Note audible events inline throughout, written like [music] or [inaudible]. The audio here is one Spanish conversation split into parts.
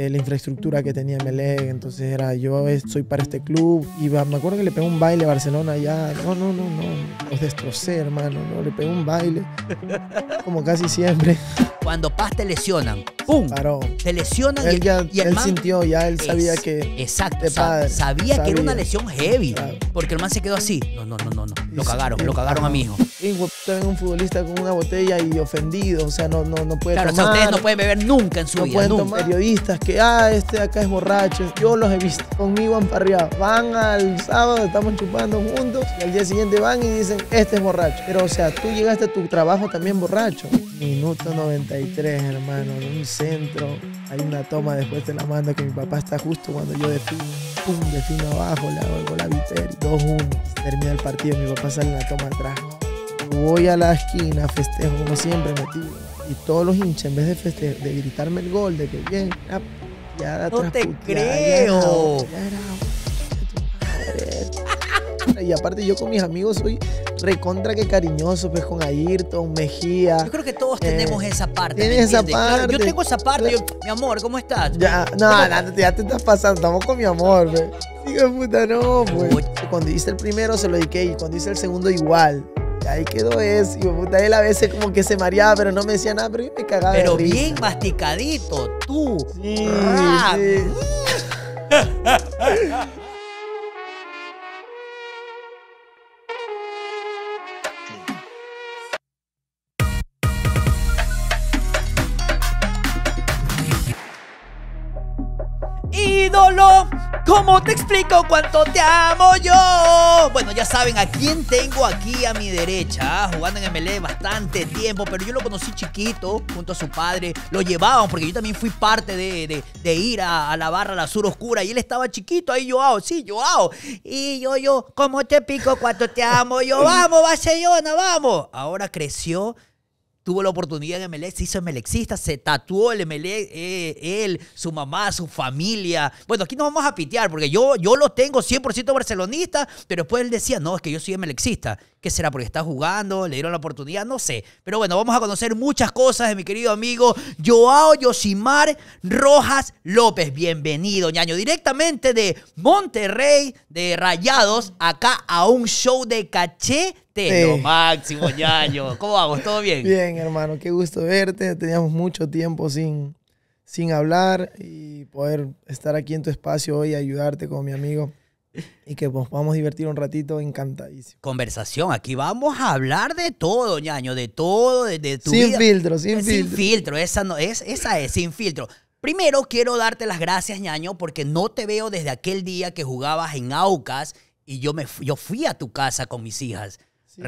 Eh, la infraestructura que tenía Melec, entonces era yo soy para este club, Y me acuerdo que le pegó un baile a Barcelona allá. no, no, no, no, los destrocé hermano, no, le pegó un baile, como casi siempre. [laughs] Cuando Paz te lesionan, ¡pum! Te lesionan él y, ya, él sintió, ya él sabía que. Exacto, sabía, que era una lesión heavy. Porque el man se quedó así. No, no, no, no. Lo cagaron, lo cagaron a mi hijo. Y un futbolista con una botella y ofendido. O sea, no, no, no puede tomar. ustedes no pueden beber nunca en su no vida. Pueden Periodistas que, ah, este acá es borracho. Yo los he visto. Conmigo han Van al sábado, estamos chupando juntos. Y al día siguiente van y dicen, este es borracho. Pero, o sea, tú llegaste a tu trabajo también borracho. Minuto 90 tres hermano, en un centro. Hay una toma después de la mando que mi papá está justo cuando yo defino. Pum, defino abajo, le hago el gol 2-1. Termina el partido, mi papá sale en la toma atrás. Voy a la esquina, festejo como siempre, metido. Y todos los hinchas, en vez de, festejo, de gritarme el gol, de que bien, ya, ya No te creo. Y aparte yo con mis amigos soy recontra que cariñoso, pues con Ayrton, Mejía. Yo creo que todos eh, tenemos esa parte. Tienes esa parte. Yo, tengo esa parte. mi amor, ¿cómo estás? Ya, no, ya te estás pasando. Estamos con mi amor, pues. Digo, puta, no, pues. Cuando hice el primero se lo dediqué y cuando hice el segundo igual. ahí quedó eso. Y puta, él a veces como que se mareaba, pero no me decía nada, pero me cagaba. Pero bien masticadito, tú. sí. [laughs] solo. ¿Cómo te explico cuánto te amo yo? Bueno, ya saben a quién tengo aquí a mi derecha, jugando en MLE bastante tiempo, pero yo lo conocí chiquito, junto a su padre. Lo llevaban, porque yo también fui parte de, ir a, la barra, la sur oscura, y él estaba chiquito, ahí Joao, sí, yo. Y yo, yo, ¿cómo te pico cuánto te amo yo? [laughs] Vamos, Barcelona, vamos. Ahora creció tuvo la oportunidad en MLE, se hizo MLExista, se tatuó el MLE, eh, él, su mamá, su familia. Bueno, aquí nos vamos a pitear porque yo, yo lo tengo 100% barcelonista, pero después él decía, no, es que yo soy MLExista. ¿Qué será? ¿Porque está jugando? ¿Le dieron la oportunidad? No sé. Pero bueno, vamos a conocer muchas cosas de mi querido amigo Joao Yoshimar Rojas López. Bienvenido, ñaño. Directamente de Monterrey, de Rayados, acá a un show de caché Lo máximo, ñaño. ¿Cómo vamos? ¿Todo bien? Bien, hermano. Qué gusto verte. Teníamos mucho tiempo sin, sin hablar y poder estar aquí en tu espacio hoy y ayudarte con mi amigo y que vamos a divertir un ratito, encantadísimo. Conversación, aquí vamos a hablar de todo, ñaño, de todo, de, de tu Sin filtro, sin filtro. Sin filtro, esa, es, esa es, sin filtro. Primero quiero darte las gracias, ñaño, porque no te veo desde aquel día que jugabas en Aucas y yo, me, yo fui a tu casa con mis hijas.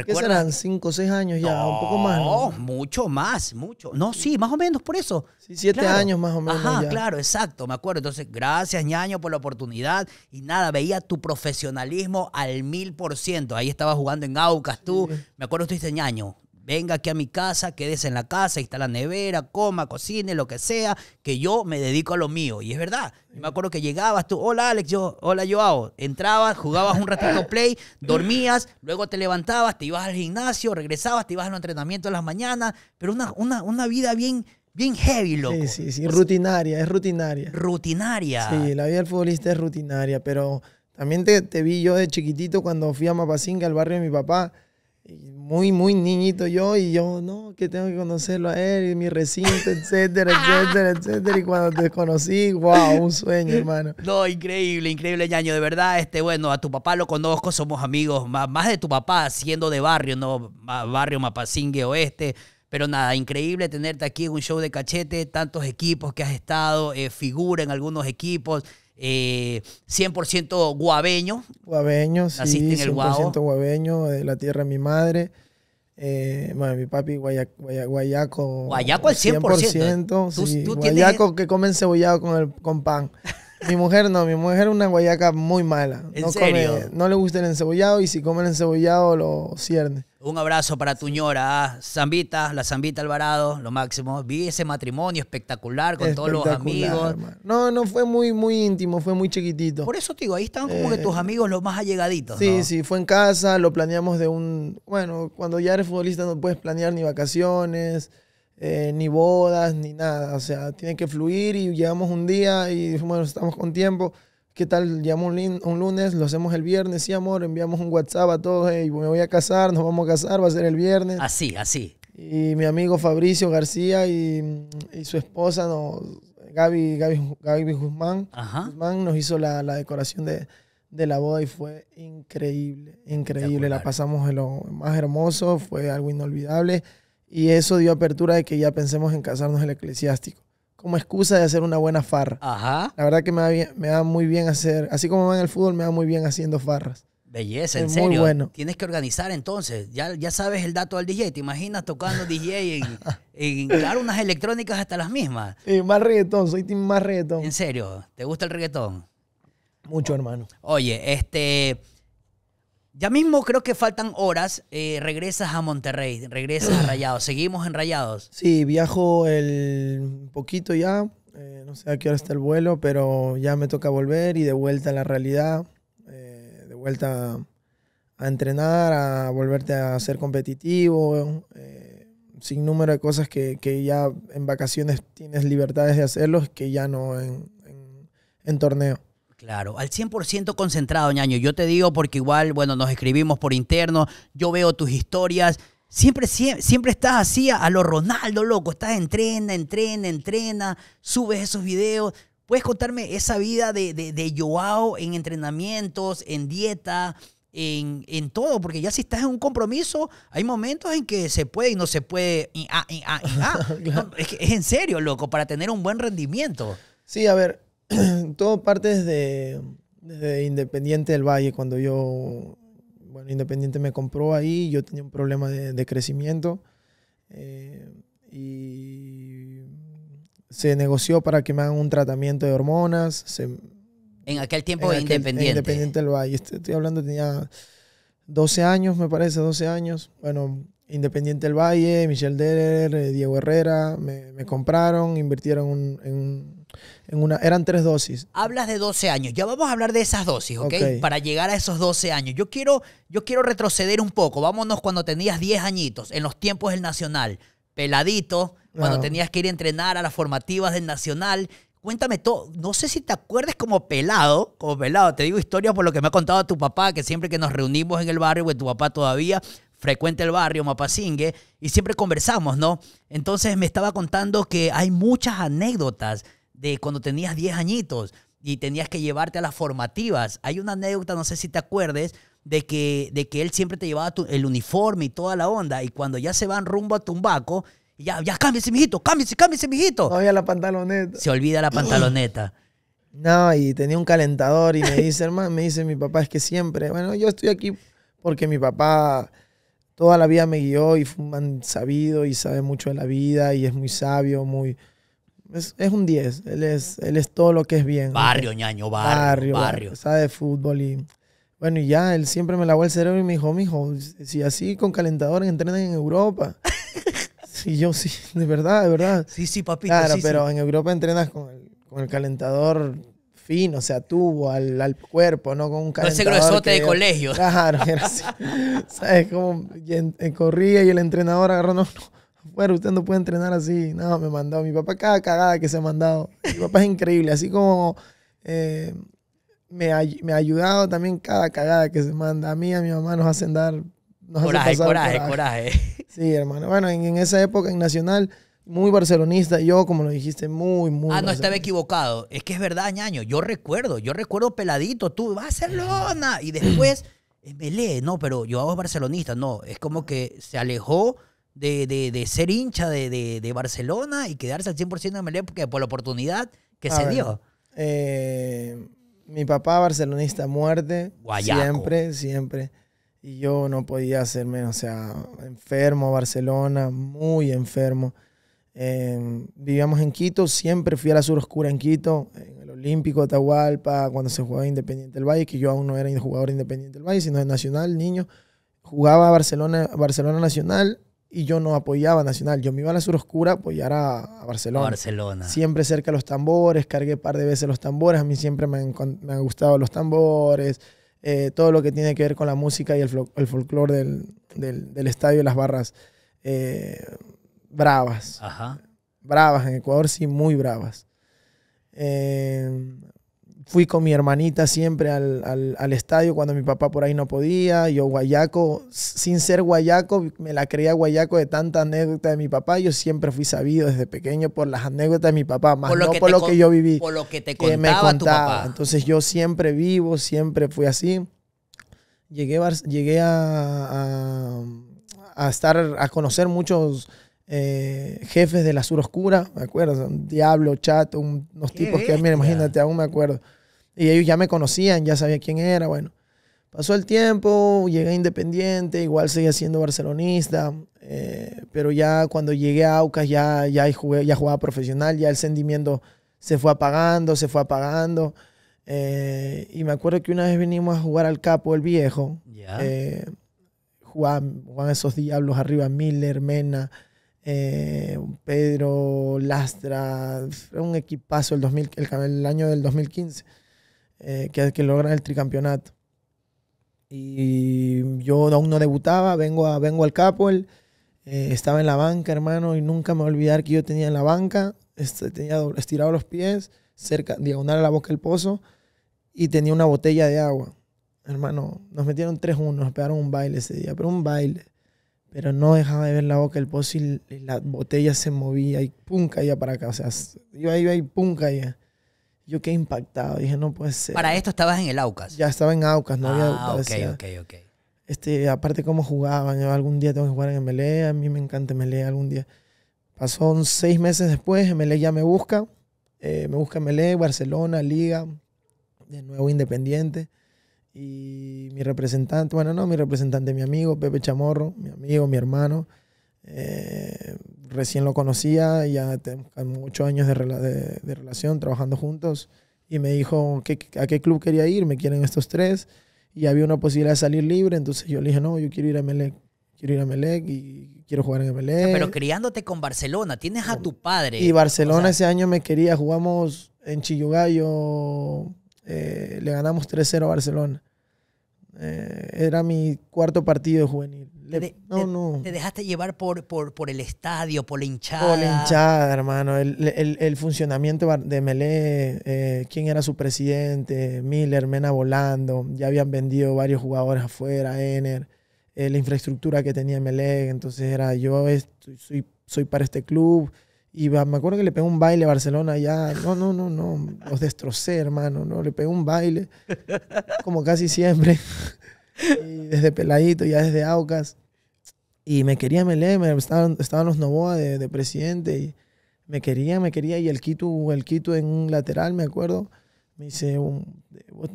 ¿Qué serán? ¿Cinco o seis años ya? un poco más. No, mucho más, mucho. No, sí, más o menos por eso. Sí, siete años más o menos. Ajá, claro, exacto, me acuerdo. Entonces, gracias, ñaño, por la oportunidad. Y nada, veía tu profesionalismo al mil por ciento. Ahí estaba jugando en Aucas, tú. Me acuerdo, estuviste en ñaño, venga aquí a mi casa, quedes en la casa, ahí está la nevera, coma, cocine, lo que sea, que yo me dedico a lo mío. Y es verdad. me acuerdo que llegabas tú, hola Alex, yo, hola Joao. Entrabas, jugabas un ratito play, dormías, luego te levantabas, te ibas al gimnasio, regresabas, te ibas al entrenamiento en las mañanas, pero una, una, una vida bien, bien heavy, loco. Sí, sí, sí, rutinaria, es rutinaria. Rutinaria. Sí, la vida del futbolista es rutinaria, pero también te, te vi yo de chiquitito cuando fui a Mapasinga, al barrio de mi papá muy, muy niñito yo, y yo, no, que tengo que conocerlo a él, mi recinto, etcétera, [laughs] etcétera, etcétera. Y cuando te conocí, wow, un sueño, hermano. No, increíble, increíble, ñaño. De verdad, este, bueno, a tu papá lo conozco, somos amigos, más, de tu papá, siendo de barrio, ¿no? Barrio Mapasingue Oeste. Pero nada, increíble tenerte aquí en un show de cachete, tantos equipos que has estado, eh, figura en algunos equipos eh, 100% guabeño. Guabeño, así 100% guabeño, de la tierra de mi madre. Eh, bueno, mi papi guayaco. Guayaco, al 100%. guayaco que come encebollado con, el, con pan. [laughs] Mi mujer no, mi mujer es una guayaca muy mala. no, no le gusta el encebollado y si come el encebollado lo cierne. Un abrazo para tu ñora, ah, Zambita, la Zambita Alvarado, lo máximo. Vi ese matrimonio espectacular con todos los amigos. No, no fue muy, muy íntimo, fue muy chiquitito. Por eso te digo, ahí estaban como que tus eh, amigos los más allegaditos. Sí, sí, fue en casa, lo planeamos de un. Bueno, cuando ya eres futbolista no puedes planear ni vacaciones, eh, ni bodas, ni nada. O sea, tiene que fluir y llevamos un día y bueno, estamos con tiempo ¿Qué tal? Llamo un, lunes, lo hacemos el viernes, sí, amor, enviamos un WhatsApp a todos, hey, me voy a casar, nos vamos a casar, va a ser el viernes. Así, así. Y mi amigo Fabricio García y, su esposa, Gaby, Guzmán, nos hizo la, decoración de, de, la boda y fue increíble, increíble. La pasamos en lo más hermoso, fue algo inolvidable. Y eso dio apertura de que ya pensemos en casarnos el eclesiástico como excusa de hacer una buena farra. Ajá. La verdad que me da me muy bien hacer, así como va en el fútbol, me da muy bien haciendo farras. Belleza, en serio. Muy bueno. Tienes que organizar entonces. Ya, ya sabes el dato del DJ. Te imaginas tocando DJ y en, [laughs] unas electrónicas hasta las mismas. Y más reggaetón, soy más reggaetón. En serio, ¿te gusta el reggaetón? Mucho, hermano. Oye, este. Ya mismo creo que faltan horas. Eh, regresas a Monterrey, regresas a Rayados. Seguimos en Rayados. Sí, viajo el poquito ya. Eh, no sé a qué hora está el vuelo, pero ya me toca volver y de vuelta a la realidad. Eh, de vuelta a entrenar, a volverte a ser competitivo. sin número de cosas que, ya en vacaciones tienes libertades de hacerlos que ya no en, en torneo. Claro, al 100% concentrado, ñaño. Yo te digo porque igual, bueno, nos escribimos por interno, yo veo tus historias. Siempre, siempre, estás así a, lo Ronaldo, loco. Estás entrena, entrena, entrena, subes esos videos. ¿Puedes contarme esa vida de, Joao en entrenamientos, en dieta, en, en, todo? Porque ya si estás en un compromiso, hay momentos en que se puede y no se puede. es en serio, loco, para tener un buen rendimiento. Sí, a ver, [clears throat] todo parte desde, Independiente del Valle, cuando yo, bueno, Independiente me compró ahí, yo tenía un problema de, crecimiento eh, y se negoció para que me hagan un tratamiento de hormonas. en aquel tiempo Independiente. Independiente del Valle, estoy, hablando, tenía 12 años, me parece, 12 años. Bueno, Independiente del Valle, Michelle Derer, eh, Diego Herrera, me, compraron, invirtieron en un eran tres dosis. Hablas de 12 años. Ya vamos a hablar de esas dosis, ¿ok? Para llegar a esos 12 años. Yo quiero, yo quiero retroceder un poco. Vámonos cuando tenías 10 añitos, en los tiempos del Nacional. Peladito, cuando tenías que ir a entrenar a las formativas del Nacional. Cuéntame todo. No sé si te acuerdas como pelado, como pelado. Te digo historias por lo que me ha contado tu papá, que siempre que nos reunimos en el barrio, que pues tu papá todavía frecuenta el barrio Mapasingue, y siempre conversamos, ¿no? Entonces me estaba contando que hay muchas anécdotas de cuando tenías 10 añitos y tenías que llevarte a las formativas. Hay una anécdota, no sé si te acuerdes, de que, de que él siempre te llevaba el uniforme y toda la onda. Y cuando ya se van rumbo a Tumbaco, ya, ya cámbiese, mijito, cámbiese, cámbiese, mijito. había la pantaloneta. Se olvida la pantaloneta. [clears throat] No, y tenía un calentador y me dice, [laughs] hermano, me dice mi papá, es que siempre, bueno, yo estoy aquí porque mi papá toda la vida me guió y fue un man sabido y sabe mucho de la vida y es muy sabio, muy es, un 10. Él es, él es todo lo que es bien. Barrio, ñaño, barrio. Barrio. Sabe de fútbol y. Bueno, y ya, él siempre me lavó el cerebro y me dijo, mijo, si así con calentador entrenan en Europa. [laughs] sí, yo sí, de verdad, de verdad. Sí, sí, papito. Claro, pero en Europa entrenas con el, con el calentador fino, o sea, tubo al, cuerpo, no con un calentador. ese de colegio. Claro, era [laughs] ¿Sabes? Como eh, corría y el entrenador agarró, no, bueno, usted no puede entrenar así. No, me mandó. Mi papá, cada cagada que se ha mandado. Mi papá es increíble. Así como eh, me, ha, ayudado también cada cagada que se manda. A mí a mi mamá nos hacen dar. coraje, coraje, coraje, Sí, hermano. Bueno, en, esa época en Nacional, muy barcelonista. Yo, como lo dijiste, muy, muy. Ah, no, estaba equivocado. Es que es verdad, ñaño. Yo recuerdo, yo recuerdo peladito. Tú, Barcelona. Y después. me eh, lee. no, pero yo hago barcelonista, no, es como que se alejó de, de, de ser hincha de, de, Barcelona y quedarse al 100% en MLE porque por la oportunidad que se dio? Eh, mi papá barcelonista muerte, siempre, siempre. Y yo no podía menos o sea, enfermo Barcelona, muy enfermo. Eh, vivíamos en Quito, siempre fui a la sur oscura en Quito, en el Olímpico, Atahualpa, cuando se jugaba Independiente del Valle, que yo aún no era jugador Independiente del Valle, sino de Nacional, niño. Jugaba Barcelona, Barcelona Nacional, y yo no apoyaba Nacional. Yo me iba a la sur oscura a apoyar a, Barcelona. Barcelona. Siempre cerca de los tambores, cargué un par de veces los tambores. A mí siempre me han, gustado los tambores, eh, todo lo que tiene que ver con la música y el, folclore del, estadio y las barras eh, bravas. Ajá. Bravas, en Ecuador sí, muy bravas. Eh, fui con mi hermanita siempre al, estadio cuando mi papá por ahí no podía. Yo guayaco, sin ser guayaco, me la creía guayaco de tanta anécdota de mi papá. Yo siempre fui sabido desde pequeño por las anécdotas de mi papá, más por por lo que yo viví. Por lo que te contaba, me contaba. Entonces yo siempre vivo, siempre fui así. Llegué, llegué a estar, a conocer muchos eh, jefes de la sur oscura, me acuerdo, un diablo, chato, unos tipos que, mira, imagínate, aún me acuerdo. Y ellos ya me conocían, ya sabía quién era, bueno. Pasó el tiempo, llegué Independiente, igual seguía siendo barcelonista, eh, pero ya cuando llegué a Aucas ya, ya, jugué, ya jugaba profesional, ya el sentimiento se fue apagando, se fue apagando. Eh, y me acuerdo que una vez vinimos a jugar al Capo, el viejo. jugaban, esos diablos arriba, Miller, Mena, eh, Pedro Lastra, un equipazo el, 2000, el, año del 2015, eh, que, que logran el tricampeonato. Y yo aún no debutaba, vengo, al Capo eh, estaba en la banca, hermano, y nunca me voy a olvidar que yo tenía en la banca, este, tenía estirado los pies, cerca, diagonal a la boca del pozo, y tenía una botella de agua. Hermano, nos metieron 3-1, nos pegaron un baile ese día, pero un baile pero no dejaba de ver la boca del pozo y la botella se movía y pum, caía para acá. O sea, iba, ahí y pum, caía. Yo qué impactado, dije, no puede ser. Para esto estabas en el Aucas. Ya estaba en Aucas, no había ah, ok, ok, Este, aparte cómo jugaban, algún día tengo que jugar en MLE, a mí me encanta MLE algún día. Pasó seis meses después, MLE ya me busca, eh, me busca MLE, Barcelona, Liga, de nuevo Independiente y mi representante, bueno, no mi representante, mi amigo Pepe Chamorro, mi amigo, mi hermano. Eh, recién lo conocía, ya tengo muchos años de, relación, trabajando juntos, y me dijo a qué club quería ir, me quieren estos tres, y había una posibilidad de salir libre, entonces yo le dije, no, yo quiero ir a Melec, quiero ir a Melec y quiero jugar en Melec. Ah, pero criándote con Barcelona, tienes a tu padre. Y Barcelona ese año me quería, jugamos en Chillugayo eh, le ganamos 3-0 a Barcelona. Eh, era mi cuarto partido juvenil. te, no, no. te, dejaste llevar por, por, por, el estadio, por la hinchada. Por la hinchada, hermano. El, el, el funcionamiento de Melé, eh, quién era su presidente, Miller, Mena volando. Ya habían vendido varios jugadores afuera, Ener. la infraestructura que tenía Melé. Entonces era yo, soy, soy para este club. Y me acuerdo que le pegó un baile a Barcelona ya. No, no, no, no. Los destrocé, hermano. No, le pegó un baile. Como casi siempre. desde peladito, ya desde Aucas. Y me quería Melé, me estaban, estaban los Novoa de, presidente. Y me quería, me quería. Y el Quito, el Quito en un lateral, me acuerdo. Me dice, vos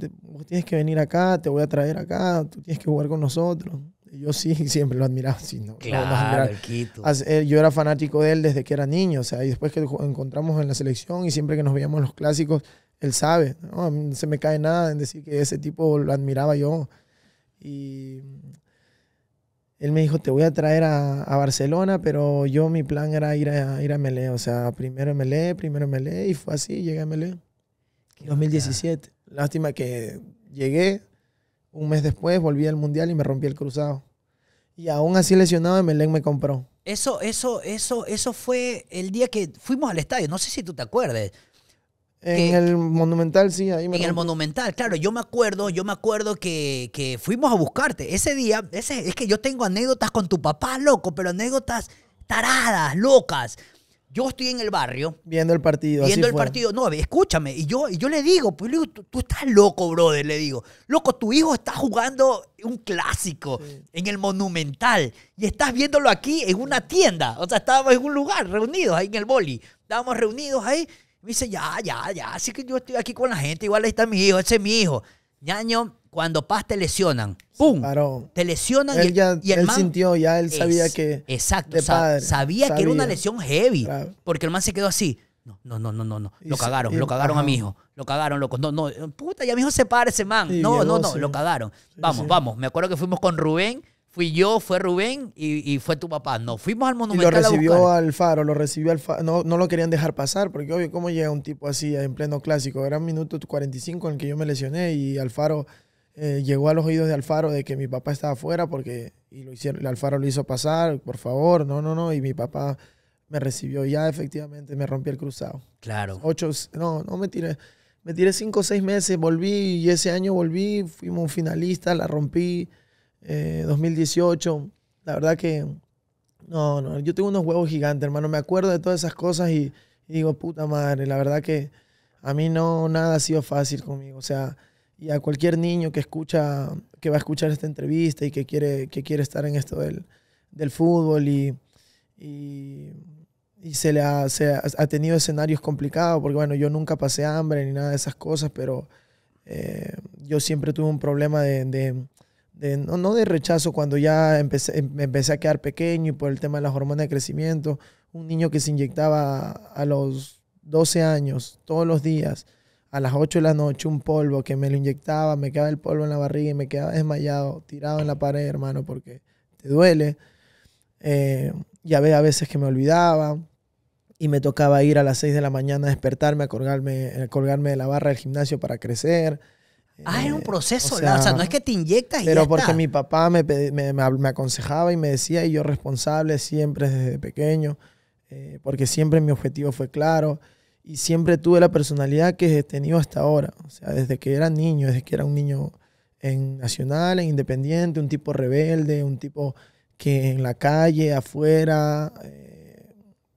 tienes que venir acá, te voy a traer acá, tú tienes que jugar con nosotros. Yo sí, [laughs] siempre lo admiraba. Sí, Yo era fanático de él desde que era niño, o sea, y después que lo encontramos en la selección y siempre que nos veíamos en los clásicos, él sabe. No, no se me cae nada en decir que ese tipo lo admiraba yo. Y él me dijo, te voy a traer a, a, Barcelona, pero yo mi plan era ir a, ir a Melé, o sea, primero Melé, primero Melé, y fue así, llegué a Melé. 2017. Lástima que llegué, un mes después volví al mundial y me rompí el cruzado. Y aún así lesionado, Melén me compró. Eso, eso, eso, eso fue el día que fuimos al estadio. No sé si tú te acuerdes. En el Monumental, sí, ahí me En el Monumental, claro. Yo me acuerdo, yo me acuerdo que, fuimos a buscarte. Ese día, ese, es que yo tengo anécdotas con tu papá, loco, pero anécdotas taradas, locas. Yo estoy en el barrio. Viendo el partido. Viendo el partido. No, escúchame. Y yo, y yo le digo, pues tú, estás loco, brother. Le digo, loco, tu hijo está jugando un clásico en el Monumental. Y estás viéndolo aquí en una tienda. O sea, estábamos en un lugar reunidos ahí en el boli. Estábamos reunidos ahí. Me dice, ya, ya, ya. Así que yo estoy aquí con la gente. Igual ahí está mi hijo. Ese es mi hijo. Ñaño, cuando Paz te lesionan, ¡pum! Te lesionan y, ya, él sintió, ya él sabía que. Exacto, sabía, que era una lesión heavy. Porque el man se quedó así. No, no, no, no, no, no. Lo cagaron, lo cagaron a mi hijo. Lo cagaron, loco. No, no, puta, ya mi hijo se para ese man. no, no, no, lo cagaron. Vamos, vamos. Me acuerdo que fuimos con Rubén fui yo, fue Rubén y, y, fue tu papá. No, fuimos al Monumental. Y lo recibió Alfaro, al Faro, lo recibió al No, no lo querían dejar pasar, porque obvio, ¿cómo llega un tipo así en pleno clásico? Era un minuto 45 en el que yo me lesioné y Alfaro eh, llegó a los oídos de Alfaro de que mi papá estaba afuera porque y lo hicieron, Alfaro lo hizo pasar, por favor, no, no, no, y mi papá me recibió ya efectivamente, me rompí el cruzado. Claro. Ocho, no, no me tiré, me tiré cinco o seis meses, volví y ese año volví, fuimos finalista la rompí, 2018, eh, la verdad que, no, no, yo tengo unos huevos gigantes, hermano, me acuerdo de todas esas cosas y, y digo, puta madre, la verdad que a mí no, nada ha sido fácil conmigo, o sea, y a cualquier niño que escucha, que va a escuchar esta entrevista y que quiere, que quiere estar en esto del, fútbol y, y, se le ha, tenido escenarios complicados, porque bueno, yo nunca pasé hambre ni nada de esas cosas, pero eh, yo siempre tuve un problema de, no, de rechazo, cuando ya empecé, em, me empecé a quedar pequeño y por el tema de las hormonas de crecimiento, un niño que se inyectaba a los 12 años todos los días, a las 8 de la noche un polvo que me lo inyectaba, me quedaba el polvo en la barriga y me quedaba desmayado, tirado en la pared, hermano, porque te duele. ya ve a veces que me olvidaba y me tocaba ir a las 6 de la mañana a despertarme, a colgarme, colgarme de la barra del gimnasio para crecer. Ah, es un eh, proceso, o sea, no es que te inyectas y Pero porque mi papá me, me, aconsejaba y me decía, y yo responsable siempre desde pequeño, eh, porque siempre mi objetivo fue claro y siempre tuve la personalidad que he tenido hasta ahora. O sea, desde que era niño, desde que era un niño en Nacional, en Independiente, un tipo rebelde, un tipo que en la calle, afuera, eh,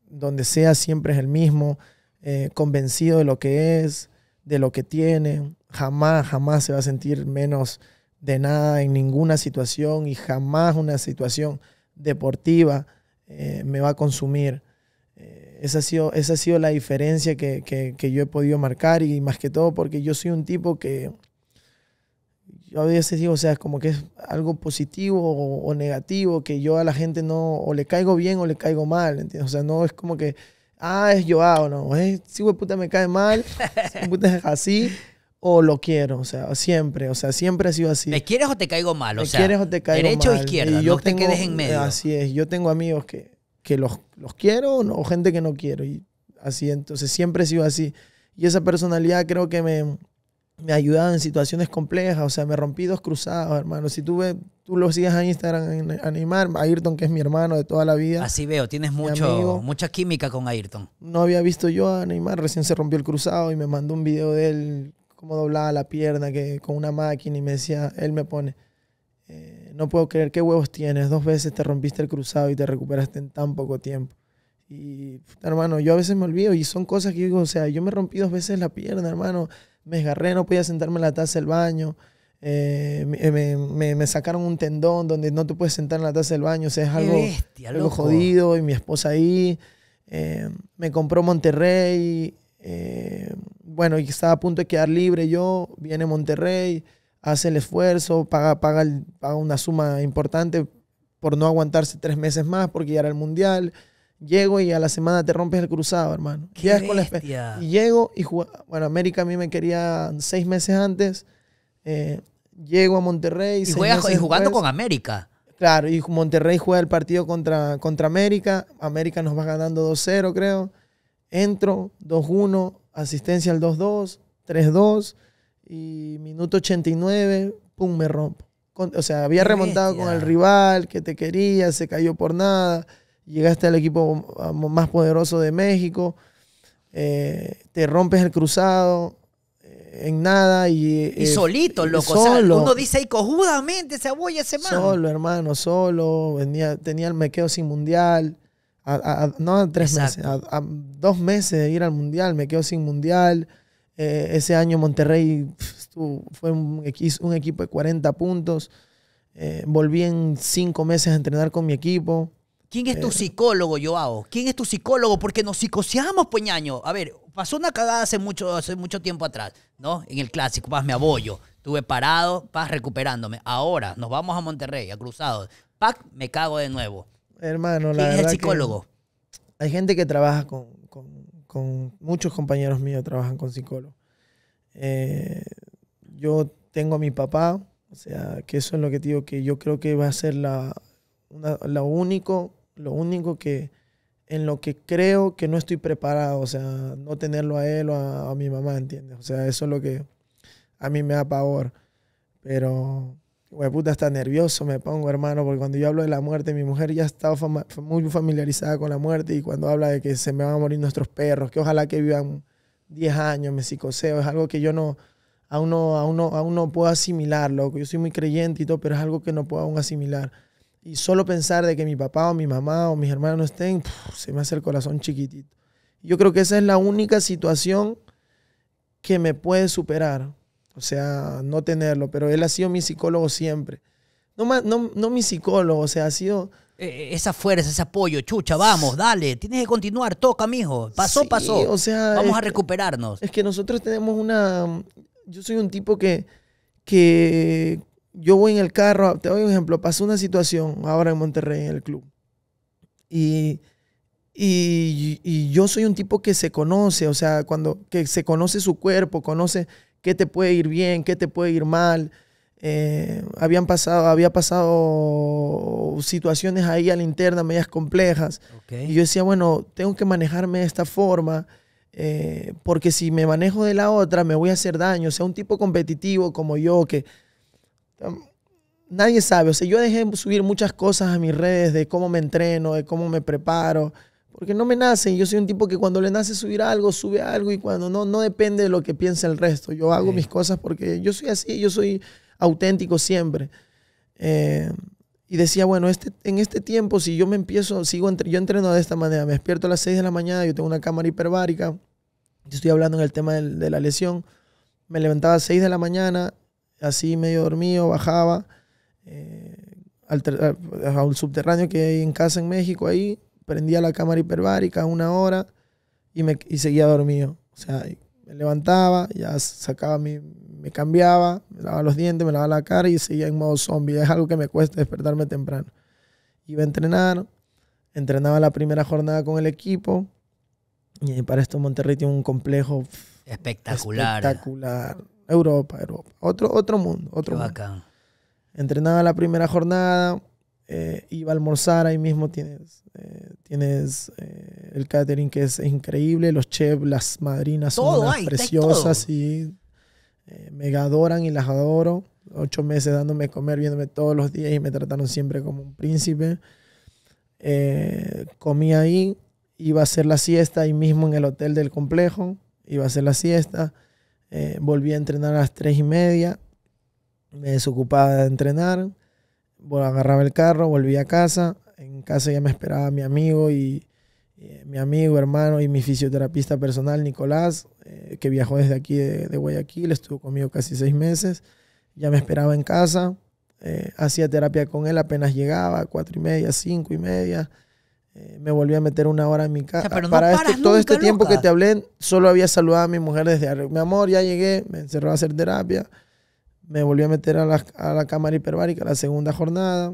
donde sea, siempre es el mismo, eh, convencido de lo que es, de lo que tiene. Jamás, jamás se va a sentir menos de nada en ninguna situación y jamás una situación deportiva eh, me va a consumir esa ha sido, esa ha sido la diferencia que, que, que, yo he podido marcar y más que todo porque yo soy un tipo que yo a veces digo, o sea, como que es algo positivo o, negativo, que yo a la gente no, o le caigo bien o le caigo mal, ¿entiendes? O sea, no es como que, ah, es yo, ah, o no, es, si puta me cae mal, si [laughs] puta es así, o lo quiero, o sea, siempre, o sea, siempre ha sido así. ¿Me quieres o te caigo mal? ¿Me quieres o te caigo derecho mal? Derecho o izquierda, yo no te quedes en medio. Así es, yo tengo amigos que que los, quiero o, gente que no quiero. Y así, entonces siempre he sido así. Y esa personalidad creo que me, me en situaciones complejas. O sea, me rompí dos cruzados, hermano. Si tú, ves, tú lo sigues a Instagram a animar, Ayrton, que es mi hermano de toda la vida. Así veo, tienes mucho, mucha química con Ayrton. No había visto yo a Neymar, recién se rompió el cruzado y me mandó un video de él, cómo doblaba la pierna que, con una máquina y me decía, él me pone. Eh, no puedo creer qué huevos tienes, dos veces te rompiste el cruzado y te recuperaste en tan poco tiempo. Y, hermano, yo a veces me olvido y son cosas que digo, o sea, yo me rompí dos veces la pierna, hermano, me desgarré, no podía sentarme en la taza del baño, eh, me, sacaron un tendón donde no te puedes sentar en la taza del baño, o sea, es algo, jodido y mi esposa ahí, eh, me compró Monterrey, eh, bueno, y estaba a punto de quedar libre yo, viene Monterrey hace el esfuerzo, paga, paga, una suma importante por no aguantarse tres meses más porque ya era el mundial. Llego y a la semana te rompes el cruzado, hermano. Qué y llego y Bueno, América a mí me quería seis meses antes. Eh, llego a Monterrey. Y, jugando con América. Claro, y Monterrey juega el partido contra, contra América. América nos va ganando 2-0, creo. Entro, 2-1, asistencia al 2-2, 3-2. Y minuto 89, pum, me rompo. o sea, había remontado con el rival que te quería, se cayó por nada. Llegaste al equipo más poderoso de México. Eh, te rompes el cruzado eh, en nada y... Y eh, solito, loco. Solo. uno dice, y cojudamente se aboya ese Solo, hermano, solo. Venía, tenía el mequeo sin mundial. no a tres meses, a, dos meses de ir al mundial, me quedo sin mundial. Eh, ese año Monterrey fue un, equipo de 40 puntos. Eh, volví en cinco meses a entrenar con mi equipo. ¿Quién es tu eh, psicólogo, Joao? ¿Quién es tu psicólogo? Porque nos psicoseamos, ñaño. A ver, pasó una cagada hace mucho, hace mucho tiempo atrás, ¿no? En el clásico, me abollo. Estuve parado, vas recuperándome. Ahora nos vamos a Monterrey, a Cruzados. Pac, me cago de nuevo. Hermano, ¿Quién es el psicólogo? hay gente que trabaja con, con muchos compañeros míos trabajan con psicólogos. Eh, yo tengo a mi papá, o sea, que eso es lo que digo, que yo creo que va a ser la, único, lo único que en lo que creo que no estoy preparado, o sea, no tenerlo a él o a, a mi mamá, ¿entiendes? O sea, eso es lo que a mí me da pavor. Pero puta, está nervioso me pongo, hermano, porque cuando yo hablo de la muerte, mi mujer ya está muy familiarizada con la muerte y cuando habla de que se me van a morir nuestros perros, que ojalá que vivan 10 años, me psicoseo, es algo que yo no, aún no, puedo asimilar, loco. Yo soy muy creyente y todo, pero es algo que no puedo aún asimilar. Y solo pensar de que mi papá o mi mamá o mis hermanos no estén, se me hace el corazón chiquitito. Yo creo que esa es la única situación que me puede superar o sea, no tenerlo, pero él ha sido mi psicólogo siempre. No, no, mi psicólogo, o sea, ha sido... E, e, esa fuerza, ese apoyo, chucha, vamos, dale, tienes que continuar, toca, mijo. Pasó, pasó. O sea, vamos a recuperarnos. Es que nosotros tenemos una... Yo soy un tipo que, que yo voy en el carro, te doy un ejemplo, pasó una situación ahora en Monterrey, en el club. Y, y, y yo soy un tipo que se conoce, o sea, cuando que se conoce su cuerpo, conoce qué te puede ir bien, qué te puede ir mal. Eh, habían pasado, había pasado situaciones ahí a la interna, medias complejas. Y yo decía, bueno, tengo que manejarme de esta forma, eh, porque si me manejo de la otra, me voy a hacer daño. O sea, un tipo competitivo como yo, que um, nadie sabe. O sea, yo dejé subir muchas cosas a mis redes de cómo me entreno, de cómo me preparo. Porque no me nacen. Yo soy un tipo que cuando le nace subir algo, sube algo y cuando no, no depende de lo que piense el resto. Yo hago mis cosas porque yo soy así, yo soy auténtico siempre. Eh, y decía, bueno, este, en este tiempo, si yo me empiezo, sigo yo entreno de esta manera, me despierto a las 6 de la mañana, yo tengo una cámara hiperbárica, yo estoy hablando en el tema de, la lesión, me levantaba a las 6 de la mañana, así medio dormido, bajaba eh, al, al subterráneo que hay en casa en México, ahí prendía la cámara hiperbárica una hora y, me, y seguía dormido. O sea, me levantaba, ya sacaba mi, me cambiaba, me lavaba los dientes, me lavaba la cara y seguía en modo zombie. Es algo que me cuesta despertarme temprano. Iba a entrenar, entrenaba la primera jornada con el equipo. Y para esto Monterrey tiene un complejo espectacular. Espectacular. Europa, Europa. Otro, otro mundo, otro acá Entrenaba la primera jornada, iba eh, a almorzar, ahí mismo tienes, eh, tienes eh, el catering que es increíble, los chefs, las madrinas son preciosas y me adoran y las adoro. Ocho meses dándome comer, viéndome todos los días y me trataron siempre como un príncipe. comí ahí, iba a hacer la siesta ahí mismo en el hotel del complejo, iba a hacer la siesta, volví a entrenar a las tres y media, me desocupaba de entrenar agarraba el carro, volvía a casa. En casa ya me esperaba mi amigo y, eh, mi amigo, hermano y mi fisioterapista personal, Nicolás, eh, que viajó desde aquí de, de, Guayaquil, estuvo conmigo casi seis meses. Ya me esperaba en casa. Eh, hacía terapia con él apenas llegaba, cuatro y media, cinco y media. me volví a meter una hora en mi casa. Para este, todo este tiempo que te hablé, solo había saludado a mi mujer desde arriba. Mi amor, ya llegué, me encerró a hacer terapia me volví a meter a la, cámara hiperbárica la segunda jornada.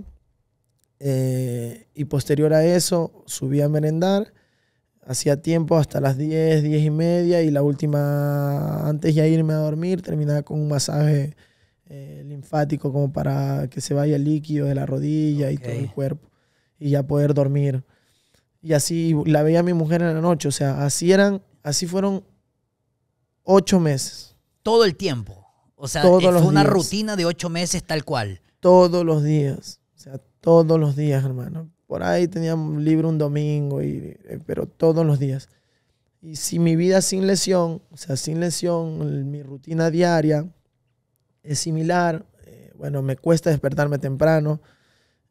Eh, y posterior a eso subí a merendar. Hacía tiempo hasta las 10, 10 y media y la última, antes de irme a dormir, terminaba con un masaje eh, linfático como para que se vaya el líquido de la rodilla y todo el cuerpo y ya poder dormir. Y así la veía a mi mujer en la noche, o sea, así eran, así fueron ocho meses. Todo el tiempo. O sea, todos eh, una rutina de ocho meses tal cual. Todos los días. O sea, todos los días, hermano. Por ahí teníamos libre un domingo, y, eh, pero todos los días. Y si mi vida sin lesión, o sea, sin lesión, mi rutina diaria es similar. Eh, bueno, me cuesta despertarme temprano.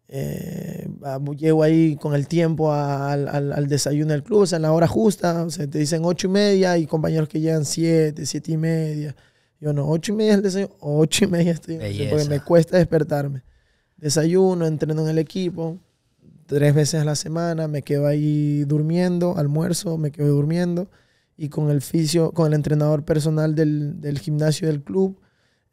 Eh, llego ahí con el tiempo al, desayuno del club, o en la hora justa. O sea, te dicen ocho y media y compañeros que llegan siete, siete y media. Yo no, ocho y media el desayuno, ocho y media estoy. Porque me cuesta despertarme. Desayuno, entreno en el equipo, tres veces a la semana, me quedo ahí durmiendo, almuerzo, me quedo durmiendo. Y con el con el entrenador personal del, gimnasio del club,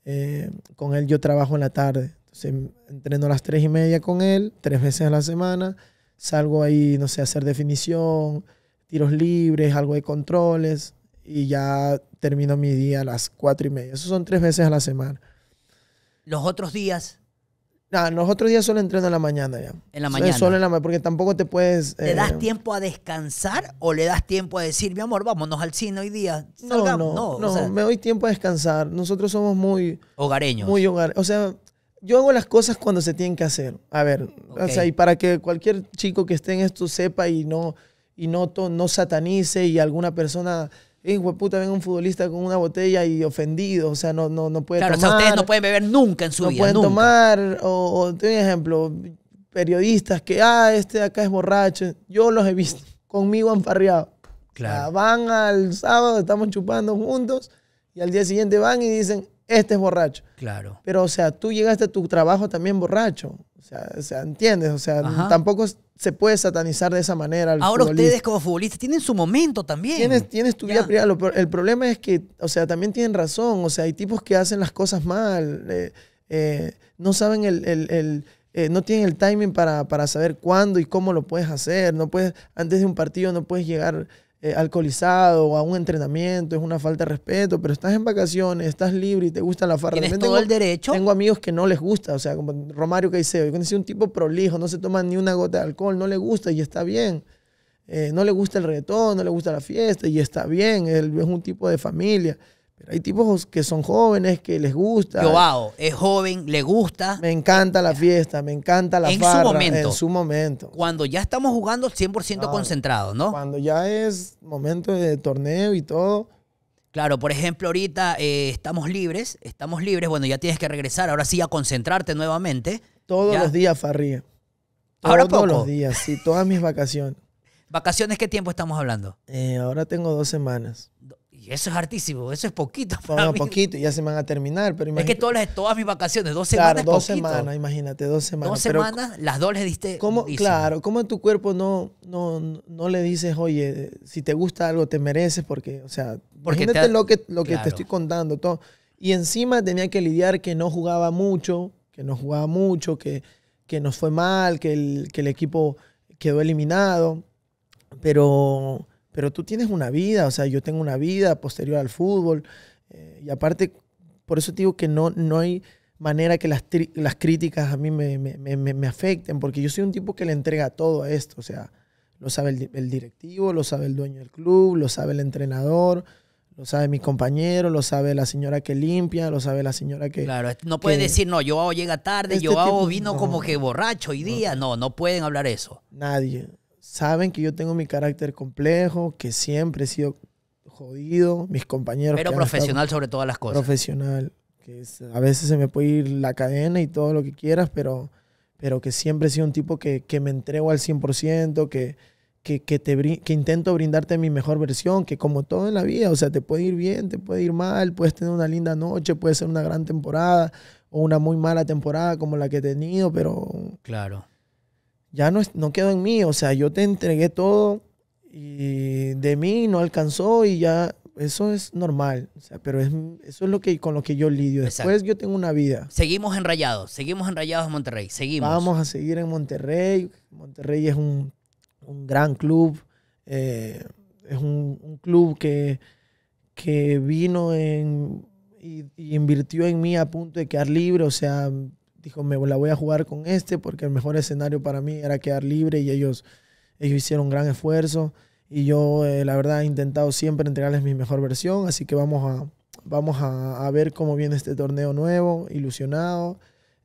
eh, con él yo trabajo en la tarde. Entonces entreno a las tres y media con él, tres veces a la semana. Salgo ahí, no sé, hacer definición, tiros libres, algo de controles y ya termino mi día a las cuatro y media. Eso son tres veces a la semana. ¿Los otros días? No, los otros días solo entreno en la mañana ya. En la mañana. Solo en la mañana, porque tampoco te puedes. ¿Te das eh, tiempo a descansar o le das tiempo a decir, mi amor, vámonos al cine hoy día? No, no, no, me doy tiempo a descansar. Nosotros somos muy. Hogareños. Muy hogareños. O sea, yo hago las cosas cuando se tienen que hacer. A ver, o sea, y para que cualquier chico que esté en esto sepa y no, y no, no satanice y alguna persona de puta, ven un futbolista con una botella y ofendido, o sea, no, no, no puede tomar. Claro, ustedes no pueden beber nunca en su vida. No pueden tomar, o, tengo un ejemplo, periodistas que, ah, este acá es borracho, yo los he visto, conmigo han farreado. Claro. van al sábado, estamos chupando juntos, y al día siguiente van y dicen, este es borracho. Claro. Pero, o sea, tú llegaste a tu trabajo también borracho. O sea, o sea ¿entiendes? O sea, tampoco se puede satanizar de esa manera. Al Ahora ustedes como futbolistas tienen su momento también. Tienes, tienes tu vida privada. el problema es que, o sea, también tienen razón. O sea, hay tipos que hacen las cosas mal. Eh, eh, no saben el, eh, no tienen el timing para, para, saber cuándo y cómo lo puedes hacer. No puedes, antes de un partido no puedes llegar eh, alcoholizado o a un entrenamiento, es una falta de respeto, pero estás en vacaciones, estás libre y te gusta la farra. Tienes tengo, el derecho. Tengo amigos que no les gusta, o sea, como Romario Caicedo, yo un tipo prolijo, no se toma ni una gota de alcohol, no le gusta y está bien. Eh, no le gusta el reggaetón, no le gusta la fiesta y está bien, él es un tipo de familia hay tipos que son jóvenes, que les gusta. Wow, es joven, le gusta. Me encanta la fiesta, me encanta la en farra, su momento. En su momento. Cuando ya estamos jugando 100% concentrados, ¿no? Cuando ya es momento de torneo y todo. Claro, por ejemplo, ahorita eh, estamos libres, estamos libres, bueno, ya tienes que regresar, ahora sí a concentrarte nuevamente. Todos los días, Farría. Ahora Todos los días, sí, todas mis [laughs] vacaciones. ¿Vacaciones qué tiempo estamos hablando? Eh, ahora tengo dos semanas. Y eso es hartísimo, eso es poquito. Para poquito, ya se van a terminar. Es que todas, todas mis vacaciones, dos semanas. dos semanas, imagínate, dos semanas. Dos semanas, las dos le diste. ¿cómo, claro, ¿cómo en tu cuerpo no, no, no le dices, oye, si te gusta algo, te mereces? Porque, o sea, porque imagínate lo, que, lo te estoy contando. Todo. Y encima tenía que lidiar que no jugaba mucho, que no jugaba mucho, que, que nos fue mal, que el, que el equipo quedó eliminado. Pero pero tú tienes una vida, o sea, yo tengo una vida posterior al fútbol, eh, y aparte, por eso digo que no, no hay manera que las, las críticas a mí me, afecten, porque yo soy un tipo que le entrega todo a esto, o sea, lo sabe el, directivo, lo sabe el dueño del club, lo sabe el entrenador, lo sabe mi compañero, lo sabe la señora que limpia, lo sabe la señora que... Claro, no puede decir, no, yo llega tarde, este yo hago, vino como que borracho hoy día, no, no pueden hablar eso. Nadie, saben que yo tengo mi carácter complejo, que siempre he sido jodido, mis compañeros. Pero profesional sobre todas las cosas. Profesional, que a veces se me puede ir la cadena y todo lo que quieras, pero, pero que siempre he sido un tipo que, me entrego al 100%, que, que, que, te, que intento brindarte mi mejor versión, que como todo en la vida, o sea, te puede ir bien, te puede ir mal, puedes tener una linda noche, puede ser una gran temporada o una muy mala temporada como la que he tenido, pero... Claro ya no, quedó en mí, o sea, yo te entregué todo y de mí no alcanzó y ya eso es normal, sea, pero es, eso es lo que con lo que yo lidio. Después yo tengo una vida. Seguimos enrayados, seguimos enrayados en Monterrey, seguimos. Vamos a seguir en Monterrey. Monterrey es un, un gran club, eh, es un, club que, que vino en, y, y, invirtió en mí a punto de quedar libre, o sea, dijo, me la voy a jugar con este porque el mejor escenario para mí era quedar libre y ellos, ellos hicieron un gran esfuerzo y yo eh, la verdad he intentado siempre entregarles mi mejor versión, así que vamos a, vamos a, ver cómo viene este torneo nuevo, ilusionado.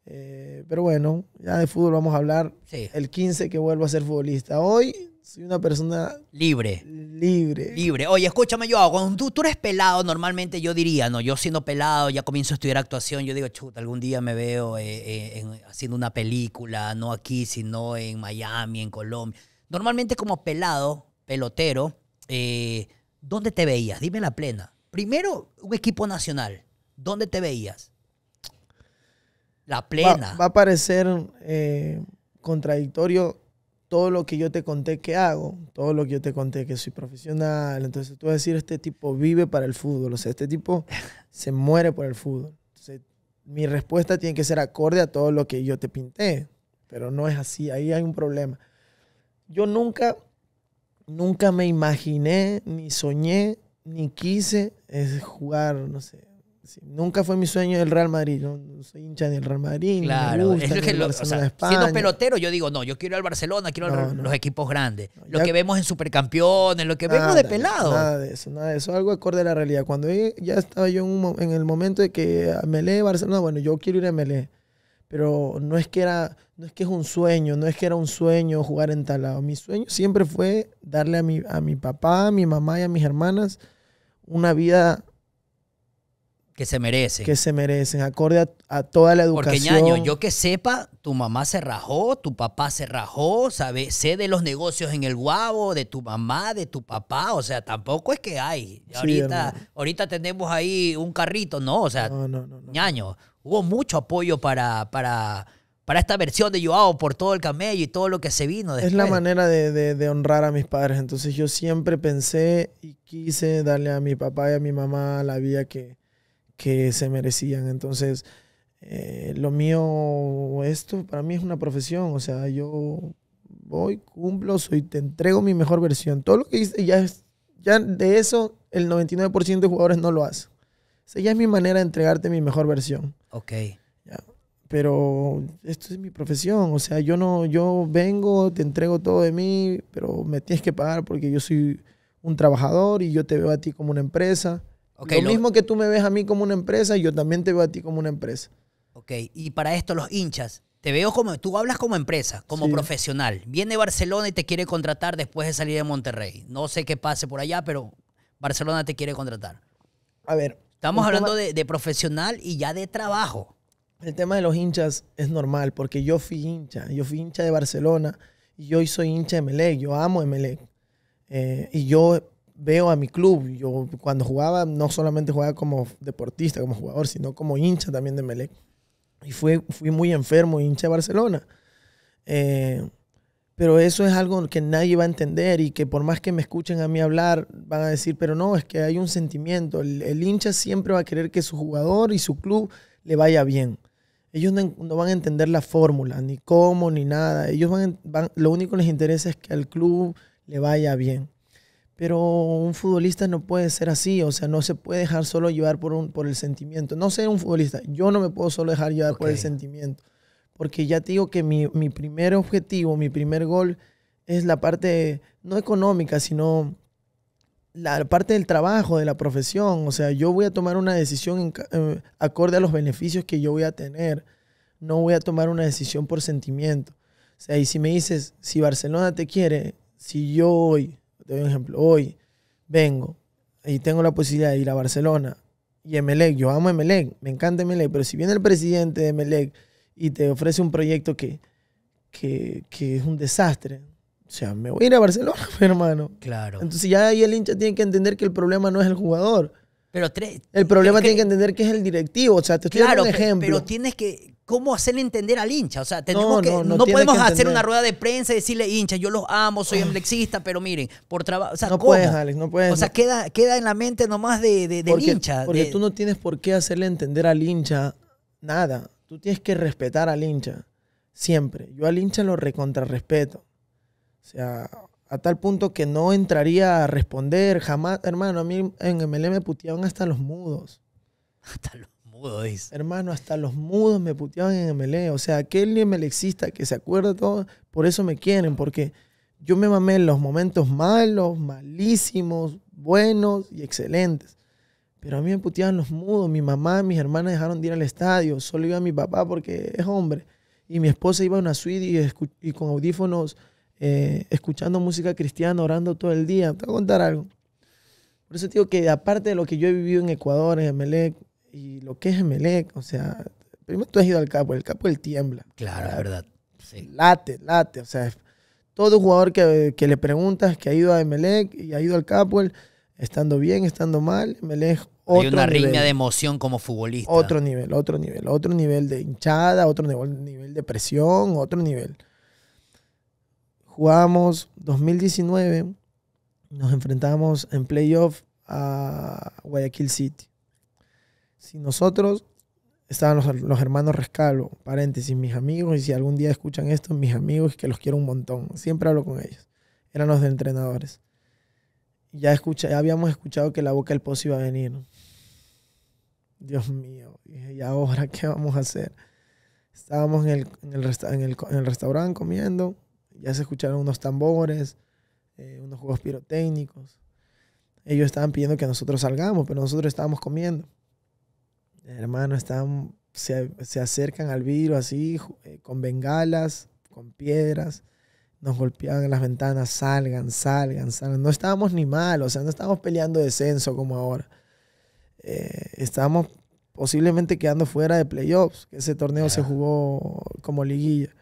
Eh, pero bueno, ya de fútbol vamos a hablar el 15 que vuelvo a ser futbolista. Hoy soy una persona libre. Libre. Libre. Oye, escúchame, yo Cuando tú, eres pelado, normalmente yo diría, no, yo siendo pelado, ya comienzo a estudiar actuación, yo digo, chuta, algún día me veo eh, eh, haciendo una película, no aquí, sino en Miami, en Colombia. Normalmente como pelado, pelotero, eh, ¿dónde te veías? Dime la plena. Primero, un equipo nacional. ¿Dónde te veías? La plena. va a parecer contradictorio todo lo que yo te conté que hago, todo lo que yo te conté que soy profesional. Entonces tú vas a decir, este tipo vive para el fútbol, o sea, este tipo [laughs] se muere por el fútbol. Entonces, mi respuesta tiene que ser acorde a todo lo que yo te pinté, pero no es así, ahí hay un problema. Yo nunca, nunca me imaginé, ni soñé, ni quise es eh, jugar, no sé, nunca fue mi sueño el Real Madrid. No, no soy hincha del Real Madrid. Claro, me siendo pelotero, yo digo, no, yo quiero al Barcelona, quiero los equipos grandes. lo que vemos en supercampeones, lo que vemos de pelado. Nada de eso, nada de eso. Algo acorde a la realidad. Cuando ya estaba yo en, el momento de que Melé, Barcelona, bueno, yo quiero ir a Melé. Pero no es que era, no es que es un sueño, no es que era un sueño jugar en tal lado. Mi sueño siempre fue darle a mi, a mi papá, a mi mamá y a mis hermanas una vida que se merecen. Que se merecen, acorde a, toda la educación. Porque ñaño, yo que sepa, tu mamá se rajó, tu papá se rajó, sabe, sé de los negocios en el guavo, de tu mamá, de tu papá, o sea, tampoco es que hay. ahorita, ahorita tenemos ahí un carrito, no, o sea, ñaño, hubo mucho apoyo para, para, para esta versión de yoao por todo el camello y todo lo que se vino. Después. Es la manera de, honrar a mis padres. Entonces yo siempre pensé y quise darle a mi papá y a mi mamá la vida que, que se merecían. Entonces, eh, lo mío, esto para mí es una profesión, o sea, yo voy, cumplo, soy, te entrego mi mejor versión. Todo lo que hice ya es, ya de eso el 99% de jugadores no lo hace. O sea, ya es mi manera de entregarte mi mejor versión. Ok. Pero esto es mi profesión, o sea, yo no, yo vengo, te entrego todo de mí, pero me tienes que pagar porque yo soy un trabajador y yo te veo a ti como una empresa lo, mismo que tú me ves a mí como una empresa, yo también te veo a ti como una empresa. Ok, y para esto los hinchas, te veo como, tú hablas como empresa, como profesional. Viene Barcelona y te quiere contratar después de salir de Monterrey. No sé qué pase por allá, pero Barcelona te quiere contratar. A ver. Estamos hablando de, profesional y ya de trabajo. El tema de los hinchas es normal, porque yo fui hincha, yo fui hincha de Barcelona y hoy soy hincha de Melec, yo amo Melec. Eh, y yo veo a mi club. Yo cuando jugaba, no solamente jugaba como deportista, como jugador, sino como hincha también de Melec. Y fui, fui muy enfermo, hincha de Barcelona. Eh, pero eso es algo que nadie va a entender y que por más que me escuchen a mí hablar, van a decir, pero no, es que hay un sentimiento. El, hincha siempre va a querer que su jugador y su club le vaya bien. Ellos no, van a entender la fórmula, ni cómo, ni nada. Ellos van, lo único que les interesa es que al club le vaya bien. Pero un futbolista no puede ser así, o sea, no se puede dejar solo llevar por, un, por el sentimiento. No ser un futbolista, yo no me puedo solo dejar llevar por el sentimiento. Porque ya te digo que mi, primer objetivo, mi primer gol es la parte, no económica, sino la parte del trabajo, de la profesión. O sea, yo voy a tomar una decisión eh, acorde a los beneficios que yo voy a tener. No voy a tomar una decisión por sentimiento. O sea, y si me dices, si Barcelona te quiere, si yo hoy te doy un ejemplo, hoy vengo y tengo la posibilidad de ir a Barcelona y a Melec. yo amo a Melec, me encanta Melec, pero si viene el presidente de Emelec y te ofrece un proyecto que, es un desastre, o sea, me voy a ir a Barcelona, [laughs] hermano. Claro. Entonces ya ahí el hincha tiene que entender que el problema no es el jugador. Pero tres. El problema tiene que, entender que es el directivo. O sea, te estoy dando un ejemplo. Pero tienes que, cómo hacerle entender al hincha. O sea, tenemos no, que, no, podemos hacer una rueda de prensa y decirle, hincha, yo los amo, soy amblexista, pero miren, por trabajo. O sea, no puedes, Alex, no puedes. O sea, queda, queda en la mente nomás de, del hincha. Porque tú no tienes por qué hacerle entender al hincha nada. Tú tienes que respetar al hincha. Siempre. Yo al hincha lo recontrarrespeto. O sea, a tal punto que no entraría a responder jamás. Hermano, a mí en MLM me puteaban hasta los mudos. [laughs] Hasta los Hermano, hasta los mudos me puteaban en MLE. O sea, aquel MLExista que se acuerda todo, por eso me quieren, porque yo me mamé en los momentos malos, malísimos, buenos y excelentes. Pero a mí me puteaban los mudos. Mi mamá, mis hermanas dejaron de ir al estadio. Solo iba mi papá porque es hombre. Y mi esposa iba a una suite y, con audífonos eh, escuchando música cristiana, orando todo el día. Te voy a contar algo. Por eso digo que aparte de lo que yo he vivido en Ecuador, en MLE. Y lo que es Emelec, o sea, primero tú has ido al capo, el capo tiembla. Claro, la verdad. Late, late, o sea, todo jugador que, que, le preguntas que ha ido a Emelec y ha ido al capo, estando bien, estando mal, Emelec otro Hay una riña de emoción como futbolista. Otro nivel, otro nivel, otro nivel de hinchada, otro nivel, nivel de presión, otro nivel. Jugamos 2019, nos enfrentamos en playoff a Guayaquil City. Si nosotros, estaban los, hermanos Rescalo, paréntesis, mis amigos, y si algún día escuchan esto, mis amigos, que los quiero un montón, siempre hablo con ellos, eran los de entrenadores. Ya, escucha, habíamos escuchado que la boca del pozo iba a venir. Dios mío, ¿y ahora qué vamos a hacer? Estábamos en el, restaurante comiendo, ya se escucharon unos tambores, eh, unos juegos pirotécnicos. Ellos estaban pidiendo que nosotros salgamos, pero nosotros estábamos comiendo hermano, se, acercan al vidrio así, eh, con bengalas, con piedras nos golpeaban en las ventanas, salgan, salgan, salgan. No estábamos ni mal, o sea, no estábamos peleando descenso como ahora. Eh, estábamos posiblemente quedando fuera de playoffs, que ese torneo se jugó como liguilla.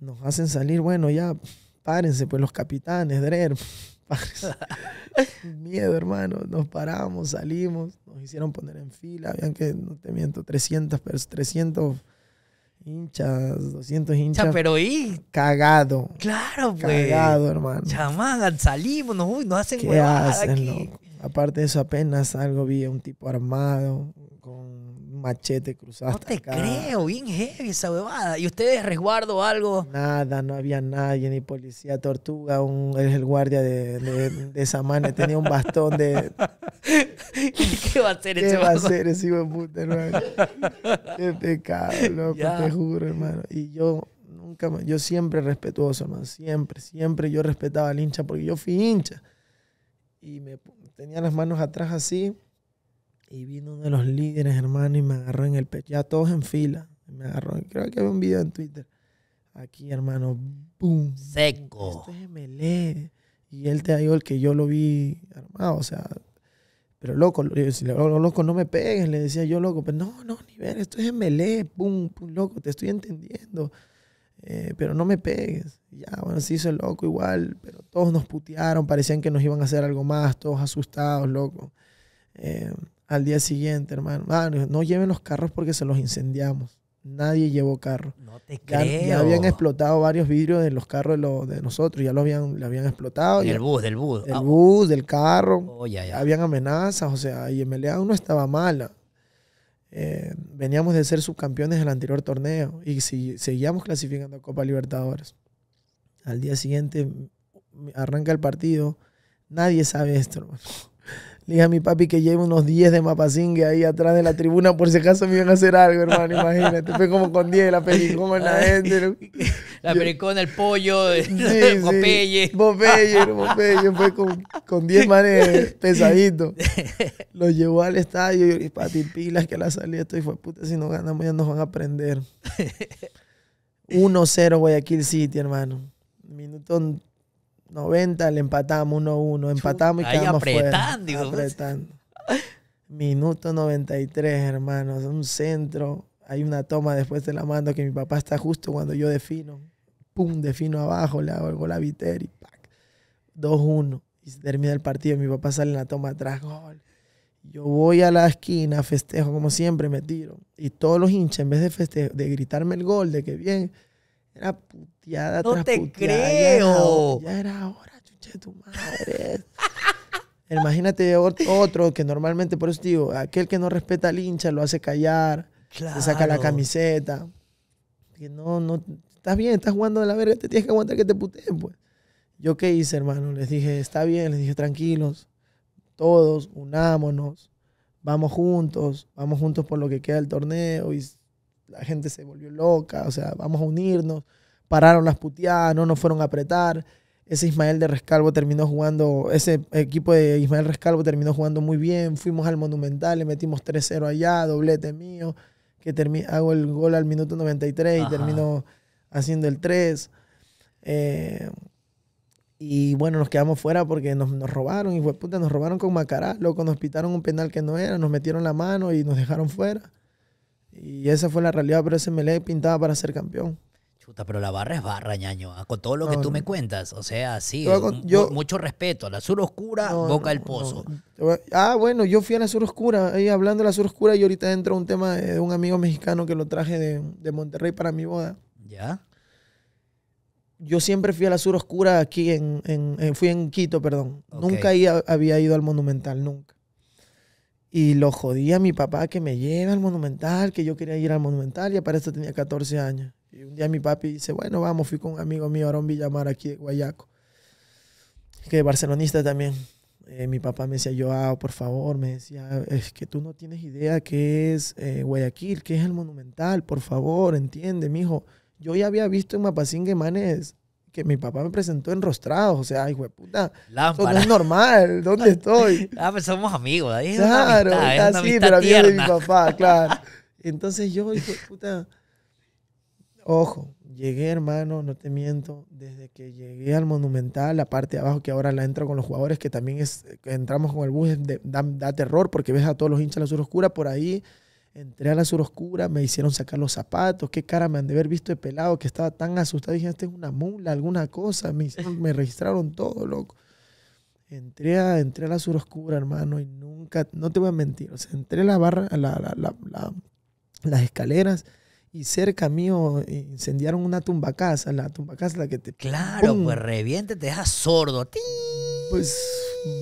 Nos hacen salir, bueno, ya párense, pues los capitanes, Dreher, [laughs] Miedo, hermano. Nos paramos, salimos, nos hicieron poner en fila. Habían que, no te miento, 300, 300 hinchas, 200 hinchas. pero ¿y? Cagado. Claro, pues. Cagado, hermano. Chamán, salimos, nos, uy, nos hacen ¿Qué Aparte de eso, apenas algo vi un tipo armado con machete cruzado. No te creo, bien heavy esa huevada. ¿Y ustedes resguardo algo? Nada, no había nadie, ni policía. Tortuga, un, es el guardia de, esa de tenía un bastón de. [laughs] ¿Qué va a hacer ese ¿Qué va a hacer ese hijo puta, hermano? Qué pecado, [laughs] loco, te juro, hermano. Y yo nunca, yo siempre respetuoso, hermano. Siempre, siempre yo respetaba al hincha porque yo fui hincha. Y me tenía las manos atrás así y vino uno de los líderes, hermano, y me agarró en el pecho. Ya todos en fila. Me agarró. Creo que había un video en Twitter. Aquí, hermano. ¡Bum! Seco. Esto es MLE. Y él te dijo el que yo lo vi armado. O sea, pero loco, loco, no me pegues, le decía yo, loco, pero no, no, ni ver, esto es MLE, pum, pum, loco, te estoy entendiendo, eh, pero no me pegues. Ya, bueno, se hizo el loco igual, pero todos nos putearon, parecían que nos iban a hacer algo más, todos asustados, loco. Eh, al día siguiente, hermano. Ah, no lleven los carros porque se los incendiamos. Nadie llevó carro. No te Ya habían explotado varios vidrios de los carros de, de nosotros. Ya lo habían, lo habían explotado. Del bus, del bus. el ah, bus, del carro. Oh, habían amenazas. O sea, y MLA uno estaba mala. Eh, veníamos de ser subcampeones del anterior torneo y si, seguíamos clasificando a Copa Libertadores. Al día siguiente arranca el partido. Nadie sabe esto, hermano. Le dije a mi papi que lleve unos 10 de mapasingue ahí atrás de la tribuna por si acaso me iban a hacer algo, hermano, imagínate. Fue como con 10 la pericona, la gente. La pericona, el pollo, el [laughs] sí, Popeye. Sí. Popeye, Fue con, con 10 manes pesaditos. Lo llevó al estadio y papi, pilas que la esto. Y fue puta, si no ganamos ya nos van a prender. 1-0 [laughs] Guayaquil City, hermano. Minuto 90 le empatamos 1-1, empatamos y quedamos fuera. Apretando. Minuto 93, hermanos, un centro. Hay una toma después de la mando que mi papá está justo cuando yo defino. Pum, defino abajo, le hago el gol a Viteri. 2-1. Y se termina el partido. Mi papá sale en la toma atrás. Gol. Yo voy a la esquina, festejo como siempre, me tiro. Y todos los hinchas, en vez de, festejo, de gritarme el gol, de que bien, era puteada. No te creo. Ya era, hora, tu madre. [laughs] Imagínate otro que normalmente, por eso digo, aquel que no respeta al hincha lo hace callar, claro. se saca la camiseta. Que no, no, estás bien, estás jugando de la verga, te tienes que aguantar que te puteen, pues. Yo qué hice, hermano, les dije, está bien, les dije, tranquilos, todos, unámonos, vamos juntos, vamos juntos por lo que queda del torneo y la gente se volvió loca, o sea, vamos a unirnos, pararon las puteadas, no nos fueron a apretar. Ese Ismael de Rescalvo terminó jugando, ese equipo de Ismael Rescalvo terminó jugando muy bien, fuimos al Monumental, le metimos 3-0 allá, doblete mío, que hago el gol al minuto 93 y termino haciendo el 3. Eh, y bueno, nos quedamos fuera porque nos, robaron, y fue puta, nos robaron con Macará, loco, nos pitaron un penal que no era, nos metieron la mano y nos dejaron fuera. Y esa fue la realidad, pero ese Melé pintaba para ser campeón. Chuta, pero la barra es barra, ñaño. Ah, con todo lo que tú me cuentas. O sea, sí. Con, mucho respeto. La sur oscura, boca del pozo. Ah, bueno, yo fui a la sur oscura. Ahí hablando de la sur oscura, y ahorita entro un tema de, un amigo mexicano que lo traje de, Monterrey para mi boda. ¿Ya? Yo siempre fui a la sur oscura aquí en. en, fui en Quito, perdón. Nunca había ido al Monumental, nunca. Y lo jodí a mi papá que me lleva al Monumental, que yo quería ir al Monumental y para eso tenía 14 años. Y un día mi papi dice, bueno, vamos, fui con un amigo mío, Aaron Villamar, aquí de Guayaco, que es barcelonista también. Eh, mi papá me decía, yo, ah, por favor, me decía, es que tú no tienes idea qué es eh, Guayaquil, qué es el Monumental, por favor, entiende, mijo. Yo ya había visto en Mapasingue manes que mi papá me presentó enrostrado, O sea, hijo de puta. no es normal. ¿Dónde [laughs] estoy? ah, pero pues somos amigos. Ahí claro, ah, una amistad, es pero de mi papá, [laughs] claro. Entonces yo, hijo de puta. Ojo, llegué, hermano, no te miento, desde que llegué al Monumental, la parte de abajo que ahora la entro con los jugadores, que también es, entramos con el bus, da, terror porque ves a todos los hinchas de la sur oscura por ahí, Entré a la oscura me hicieron sacar los zapatos, qué cara me han de haber visto de pelado, que estaba tan asustado. Dije, esta es una mula, alguna cosa. Me, me registraron todo, loco. Entré a, entré a la suroscura, hermano, y nunca, no te voy a mentir, o sea, entré a la barra, las escaleras y cerca mío eh, incendiaron una tumba casa. la tumba tumbacasa la que te... Claro, pues reviente, te deja sordo. ti. Pues,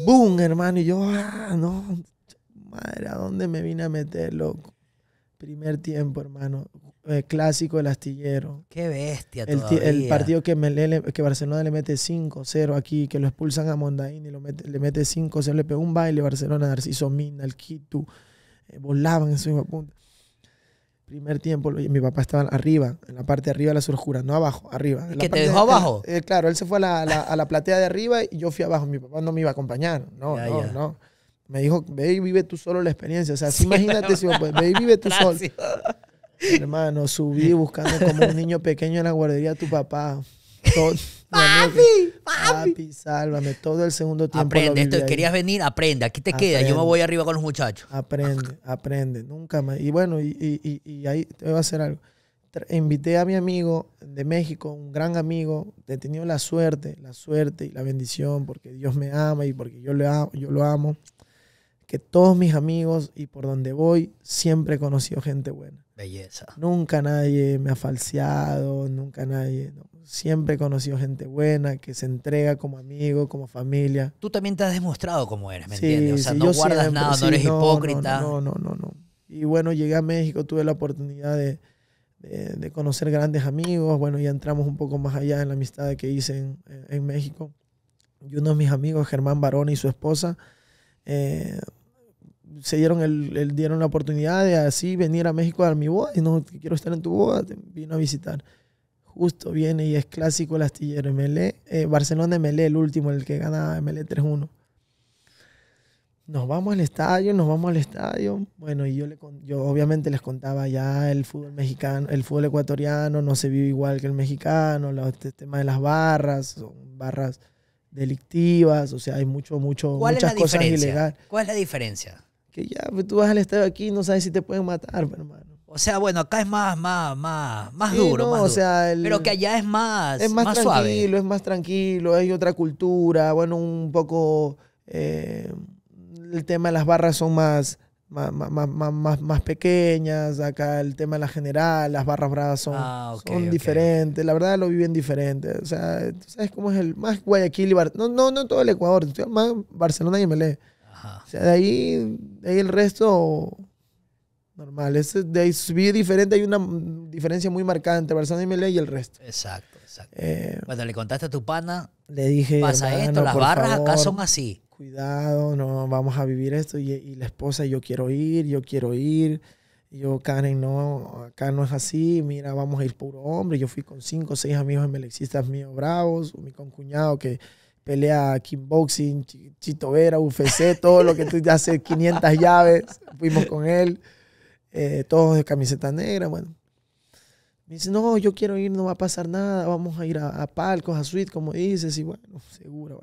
boom, hermano, y yo, ah, no, madre, ¿a dónde me vine a meter, loco? primer tiempo, hermano. Eh, clásico del astillero. Qué bestia el, el partido que, que Barcelona le mete 5-0 aquí, que lo expulsan a Mondaini, y mete, le mete 5-0, le pegó un baile Barcelona, Narciso Mina, el Quito, eh, volaban en su mismo punta. Primer tiempo, mi papá estaba arriba, en la parte de arriba de la surjura, no abajo, arriba. que te dejó abajo? Eh, claro, él se fue a la, platea de arriba y yo fui abajo. Mi papá no me iba a acompañar, no, no, no. Me dijo, ve y vive tú solo la experiencia. O sea, imagínate si pues, ve y vive tú solo. [laughs] Hermano, subí buscando como un niño pequeño en la guardería a tu papá. [laughs] papi, papi, sálvame. Todo el segundo tiempo. Aprende esto. Querías venir, aprende. Aquí te queda. Yo me voy arriba con los muchachos. Aprende, aprende. Nunca más. Y bueno, y, ahí te voy a hacer algo. Invité a mi amigo de México, un gran amigo. He tenido la suerte, la suerte y la bendición porque Dios me ama y porque yo, le amo, yo lo amo que todos mis amigos y por donde voy siempre he conocido gente buena. Belleza. Nunca nadie me ha falseado, nunca nadie. Siempre he conocido gente buena que se entrega como amigo, como familia. Tú también te has demostrado cómo eres, ¿me entiendes? O sea, no guardas nada, no eres hipócrita. No, no, no, no, Y bueno, llegué a México, tuve la oportunidad de, conocer grandes amigos. Bueno, ya entramos un poco más allá en la amistad que hice en, México. Y uno de mis amigos, Germán Barón y su esposa, eh, se dieron, el, dieron la oportunidad de así venir a México a dar mi boda y no quiero estar en tu boda, vino a visitar. Justo viene y es clásico el astillero MLE, eh, Barcelona MLE, el último, el que gana ML 3-1. Nos vamos al estadio, nos vamos al estadio. Bueno, y yo, le, yo obviamente les contaba ya el fútbol mexicano, el fútbol ecuatoriano no se vive igual que el mexicano, el este tema de las barras, son barras delictivas, o sea, hay mucho, mucho, muchas cosas diferencia? ilegales. ¿Cuál es la diferencia? que ya pues, tú vas al estado aquí y no sabes si te pueden matar, pues, hermano. O sea, bueno, acá es más, más, más, más duro. No, o Sea, el, pero que allá es más, es más, tranquilo, es más tranquilo, hay otra cultura, bueno, un poco eh, el tema de las barras son más más, más, más, pequeñas, acá el tema de la general, las barras bravas son, ah, diferentes, la verdad lo viven diferente. O sea, ¿tú sabes cómo es el más Guayaquil y Barcelona? No, no, no todo el Ecuador, más Barcelona y Melé. O sea, de ahí, ahí el resto normal. Es, de ahí subir diferente, hay una diferencia muy marcada entre Barcelona y Melé y el resto. Exacto, exacto. Eh, Cuando le contaste a tu pana, le dije, pasa esto, las barras acá son así. Cuidado, no vamos a vivir esto. Y, la esposa, yo quiero ir, yo quiero ir. Yo, Karen, no, acá no es así. Mira, vamos a ir puro hombre. Yo fui con cinco o seis amigos melexistas míos bravos, mi concuñado que pelea kickboxing, Chito Vera, UFC, todo lo que tú ya haces, 500 llaves, fuimos con él, eh, todos de camiseta negra, bueno. Me dice, no, yo quiero ir, no va a pasar nada, vamos a ir a, palcos, a suite, como dices, y bueno, seguro,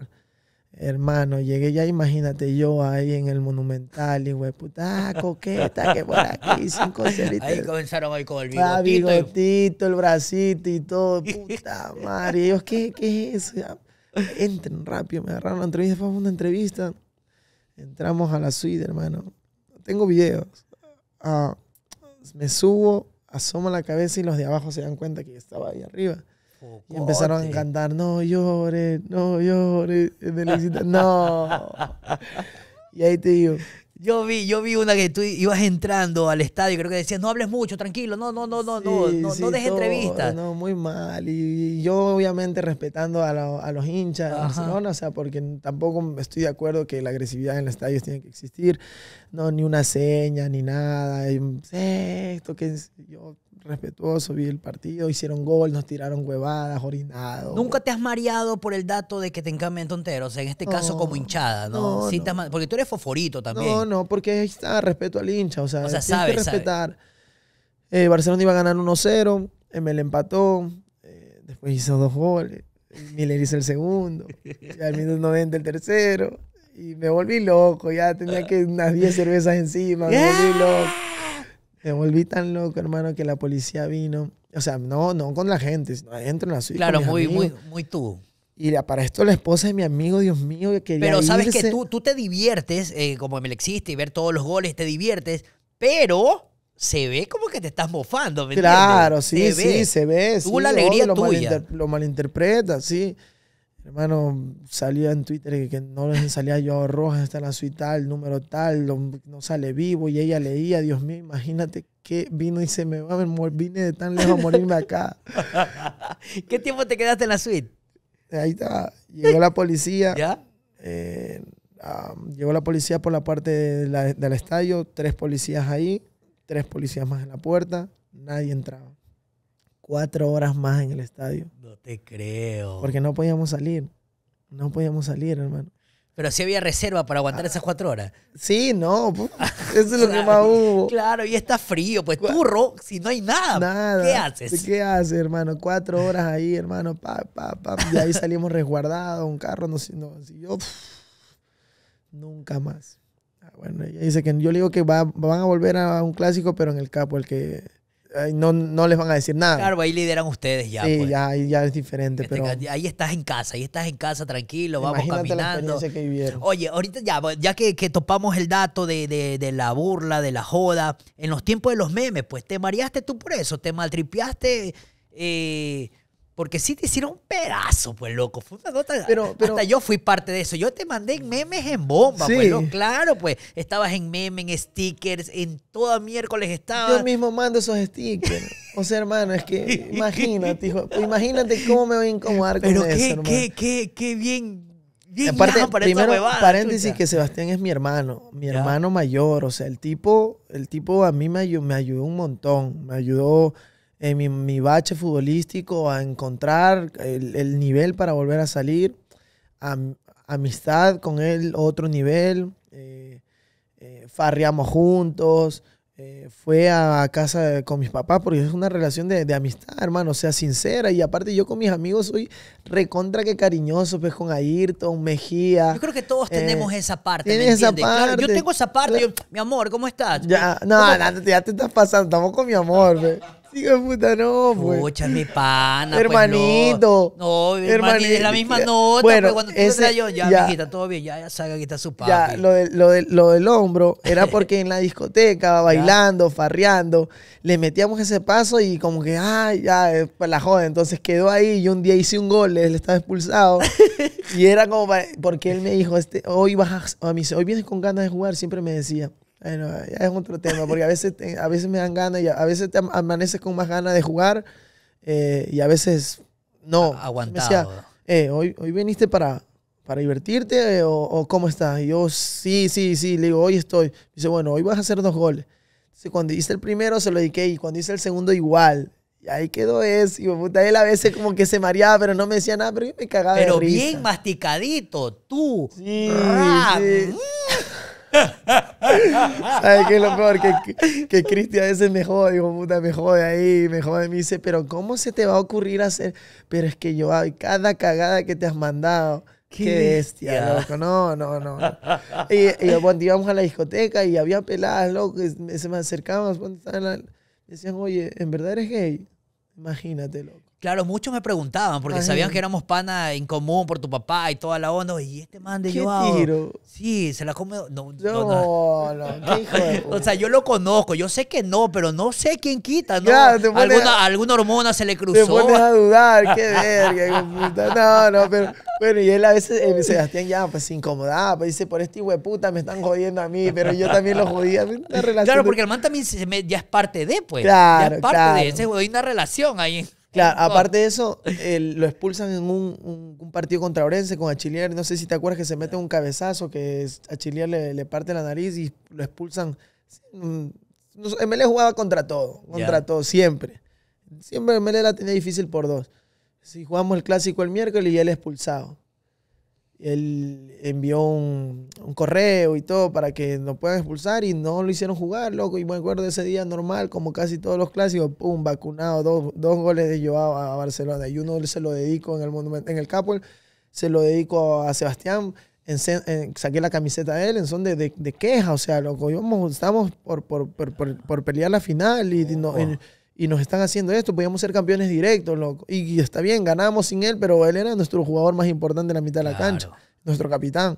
Hermano, llegué ya, imagínate yo ahí en el Monumental, y güey, puta, ah, coqueta, que por aquí, cinco Ahí comenzaron ahí con el bigotito. el bracito y todo, [laughs] puta madre. qué es eso? [laughs] entren rápido, me agarraron la entrevista, fue una entrevista. Entramos a la suite, hermano. Tengo videos. Ah, me subo, asomo la cabeza y los de abajo se dan cuenta que estaba ahí arriba. y empezaron a cantar, no llores, no llores, no. [laughs] y ahí te digo, yo vi, yo vi una que tú ibas entrando al estadio y creo que decías, no hables mucho, tranquilo, no, no, no, no, no, no, no des entrevistas. No, muy mal. Y yo obviamente respetando a, a los hinchas de Barcelona, o sea, porque tampoco estoy de acuerdo que la agresividad en los estadios tiene que existir. No, ni una seña, ni nada. Esto que yo respetuoso, vi el partido, hicieron gol, nos tiraron huevadas, orinados. Nunca te has mareado por el dato de que te encambian tonteros, en este caso como hinchada, ¿no? sí, porque tú eres foforito también. No, no, porque ahí está, respeto al hincha, o sea, hay que respetar. Eh, Barcelona iba a ganar 1-0, Emel empató, eh, después hizo dos goles, Miller hizo el segundo, y al minuto 90 el tercero, y me volví loco, ya tenía que unas 10 cervezas encima, me volví [laughs] ¡Ah! loco. Me volví tan loco, hermano, que la policía vino. O sea, no, no con la gente, sino adentro en la ciudad. Claro, muy, muy, muy tú. Y para esto la esposa de mi amigo, Dios mío, que Pero sabes que tú, tú te diviertes, eh, como me existe, y ver todos los goles, te diviertes, pero se ve como que te estás mofando, ¿me Claro, sí, se sí, ve. se ve. la alegría tuya. Lo, malinterpreta, lo malinterpretas, sí hermano, salía en Twitter que, no les salía yo roja, está en la suite tal, número tal, no sale vivo y ella leía, Dios mío, imagínate que vino y se me va, me vine de tan lejos a morirme acá. [laughs] ¿Qué tiempo te quedaste en la suite? Ahí está, llegó la policía. ¿Ya? Eh, llegó la policía por la parte del estadio, tres policías ahí, tres policías más en la puerta, nadie entraba. Cuatro horas más en el estadio no te creo. Porque no podíamos salir. No podíamos salir, hermano. Pero sí había reserva para aguantar ah. esas cuatro horas. Sí, no. [laughs] Eso es lo que más hubo. Claro, y está frío. Pues turro, si no hay nada. Nada. ¿Qué haces? ¿Qué haces, hermano? Cuatro horas ahí, hermano. Y ahí salimos resguardados. Un carro No, nunca más. Ah, bueno, dice que yo le digo que va, van a volver a un clásico, pero en el capo, el que no, les van a decir nada. Claro, ahí lideran ustedes ya. Sí, pues. ya, ya es diferente. Este, pero... Ahí estás en casa, ahí estás en casa tranquilo, vamos caminando. Oye, ahorita ya, ya que, topamos el dato de, la burla, de la joda, en los tiempos de los memes, pues te mareaste tú por eso, te maltripeaste. Eh, porque sí te hicieron un pedazo, pues, loco. Fue una nota. Pero, hasta yo fui parte de eso. Yo te mandé memes en bomba, pues, ¿no? Claro, pues. Estabas en memes, en stickers, en todo. miércoles estabas... Yo mismo mando esos stickers. o sea, hermano, es que [laughs] imagínate, hijo. Imagínate cómo me voy a incomodar con eso, hermano. Qué, qué, qué bien. bien Aparte, primero, paréntesis, que Sebastián es mi hermano, mi hermano mayor. O sea, el tipo, el tipo a mí me me ayudó un montón. Me ayudó en mi, mi, bache futbolístico, a encontrar el, el, nivel para volver a salir, a amistad con él, otro nivel, eh, eh farreamos juntos, eh, fue a casa con mis papás, porque es una relación de, de, amistad, hermano, o sea, sincera. Y aparte yo con mis amigos soy recontra que cariñoso, pues con Ayrton, Mejía. Yo creo que todos eh, tenemos esa parte, ¿me esa parte. yo tengo esa parte, mi amor, ¿cómo estás? Ya, no, ya te estás pasando, estamos con mi amor, [laughs] pues. Digo, puta, no, pues. Pucha, mi pana. Hermanito. Pues, no, no hermanito. Es la misma nota, pues, bueno, pero cuando tú ese, yo, ya, ya, mijita, todo bien, ya, ya salga, aquí está su papi. Ya, lo, de, lo, de, lo del hombro era [laughs] porque en la discoteca, bailando, farreando, le metíamos ese paso y como que, ay, ya, eh, pues la joda. Entonces quedó ahí y un día hice un gol, él estaba expulsado. [laughs] y era como porque él me dijo, este, hoy vas a, a mí, hoy vienes con ganas de jugar, siempre me decía. Bueno, ya es otro tema, porque a veces, eh, a veces me dan ganas y a veces te amaneces con más ganas de jugar eh, y a veces no. Aguantado. eh, hoy, hoy viniste para, para divertirte eh, o, cómo estás. Y yo, sí, sí, sí, le digo, hoy estoy. Dice, bueno, hoy vas a hacer dos goles. Dice cuando hice el primero se lo dediqué y cuando hice el segundo igual. Y ahí quedó eso. Y puta, él a veces como que se mareaba, pero no me decía nada, pero yo me cagaba. Pero bien masticadito, tú. Mm. ¿Sabes [laughs] qué es lo peor? Que, que Cristi a veces me jode, digo, puta, me jode ahí, me jode, me dice, pero ¿cómo se te va a ocurrir hacer? Pero es que yo, cada cagada que te has mandado, qué, bestia, loco, no, no, no. Y, y cuando íbamos a la discoteca y había peladas, loco, y se me acercaban, decían, oye, ¿en verdad eres gay? Imagínate, loco. Claro, muchos me preguntaban porque sabían que éramos pana en común por tu papá y toda la onda. Y este man de ¿Qué tiro? Sí, se la come. No, no, no. no, ¿Qué [laughs] o sea, yo lo conozco. Yo sé que no, pero no sé quién quita, ¿no? alguna, alguna hormona se le cruzó. Te pones a dudar, [laughs] qué verga. no, no, pero bueno, y él a veces, eh, Sebastián ya, pues se incomodaba, ah, pues dice, por este hueputa me están jodiendo a mí, pero yo también lo jodía. claro, porque el man también se me, ya es parte de, pues. Claro, ya es parte de. Ese, hay una relación ahí. Claro, aparte de eso, lo expulsan en un, partido contra Orense con Achillier. No sé si te acuerdas que se mete un cabezazo que a le, le parte la nariz y lo expulsan. MLE mm, jugaba contra todo, contra todo, siempre. Siempre MLE la tenía difícil por dos. Si jugamos el clásico el miércoles y él expulsado él envió un, correo y todo para que nos puedan expulsar y no lo hicieron jugar, loco. Y me acuerdo de ese día normal, como casi todos los clásicos, pum, vacunado, dos, goles de Joao a Barcelona. Y uno se lo dedico en el en el Capol, se lo dedico a Sebastián. saqué la camiseta de él en son de, queja, o sea, loco, estamos por, pelear la final y, no, y nos están haciendo esto, podíamos ser campeones directos, loco. Y, está bien, ganamos sin él, pero él era nuestro jugador más importante en la mitad de la cancha, nuestro capitán.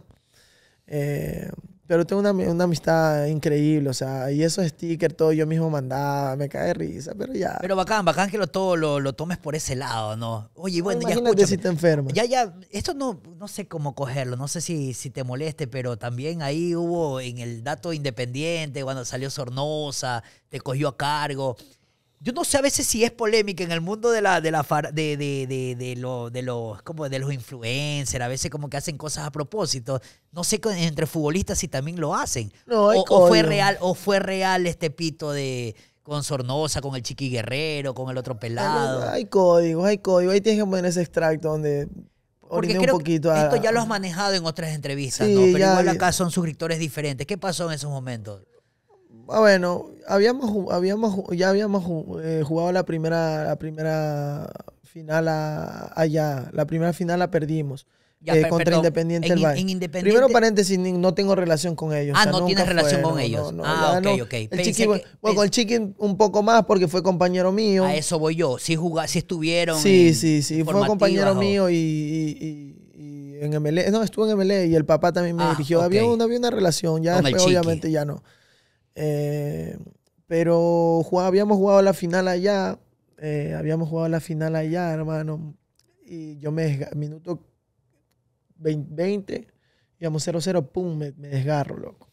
Eh, pero tengo una, amistad increíble, o sea, y esos stickers, todo yo mismo mandaba, me cae risa, pero ya. Pero bacán, bacán que lo, tomes por ese lado, ¿no? Oye, bueno, ya escúchame. si te enfermas. Ya, ya, esto no, no sé cómo cogerlo, no sé si, si te moleste, pero también ahí hubo en el dato independiente, cuando salió Sornosa, te cogió a cargo yo no sé a veces si es polémica en el mundo de la de la de, de, de, de, lo, de los como de los influencers a veces como que hacen cosas a propósito no sé entre futbolistas si también lo hacen no, o, fue real o fue real este pito de con Sornosa, con el Chiqui Guerrero, con el otro pelado. Hay, códigos, hay códigos. Ahí tienes que poner ese extracto donde porque un poquito que esto ya lo has manejado en otras entrevistas, Pero igual acá son suscriptores diferentes. ¿Qué pasó en esos momentos? Ah, bueno, habíamos, habíamos, ya habíamos eh, jugado la primera, la primera final allá. La primera final la perdimos. Eh, contra Independiente del Valle. Primero paréntesis, no tengo relación con ellos. Ah, no tienes relación con ellos. ah, ok, ok. El con el un poco más porque fue compañero mío. A eso voy yo. Si jugá, si estuvieron. Sí, sí, sí. Fue compañero mío y, en MLE. No, estuvo en MLE y el papá también me ah, dirigió. Había, una, había una relación, ya obviamente ya no. Eh, pero habíamos jugado la final allá, eh, habíamos jugado la final allá, hermano. Y yo me desgarro, minuto 20, digamos 0-0, pum, me, desgarro, loco.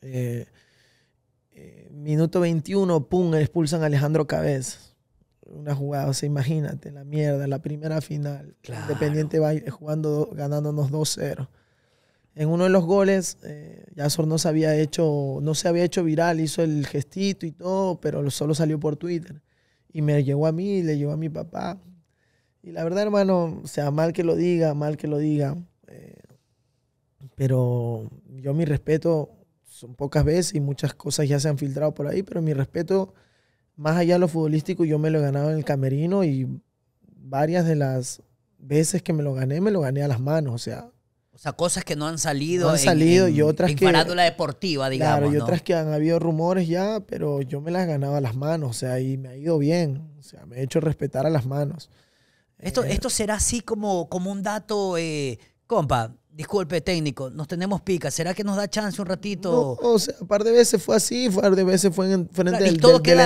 Eh, minuto 21, pum, expulsan a Alejandro Cabez. Una jugada, o sea, imagínate, la mierda, la primera final. Independiente va jugando, ganándonos 2-0 en uno de los goles, eh, no se había hecho, no se había hecho viral, hizo el gestito y todo, pero solo salió por Twitter. Y me llegó a mí, le llegó a mi papá. Y la verdad, hermano, o sea, mal que lo diga, mal que lo diga. Eh, pero yo mi respeto, son pocas veces y muchas cosas ya se han filtrado por ahí, pero mi respeto, más allá de lo futbolístico, yo me lo he ganado en el camerino y varias de las veces que me lo gané, me lo gané a las manos. O sea, o sea, cosas que no han salido. han salido y otras que que. la deportiva, digamos. Claro, y otras que han habido rumores ya, pero yo me las ganaba a las manos, o sea, y me ha ido bien. O sea, me he hecho respetar a las manos. Esto, eh, esto será así como, como un dato, eh, compa, disculpe técnico, nos tenemos pica, ¿será que nos da chance un ratito? o sea, un par de veces fue así, un par de veces fue en frente del,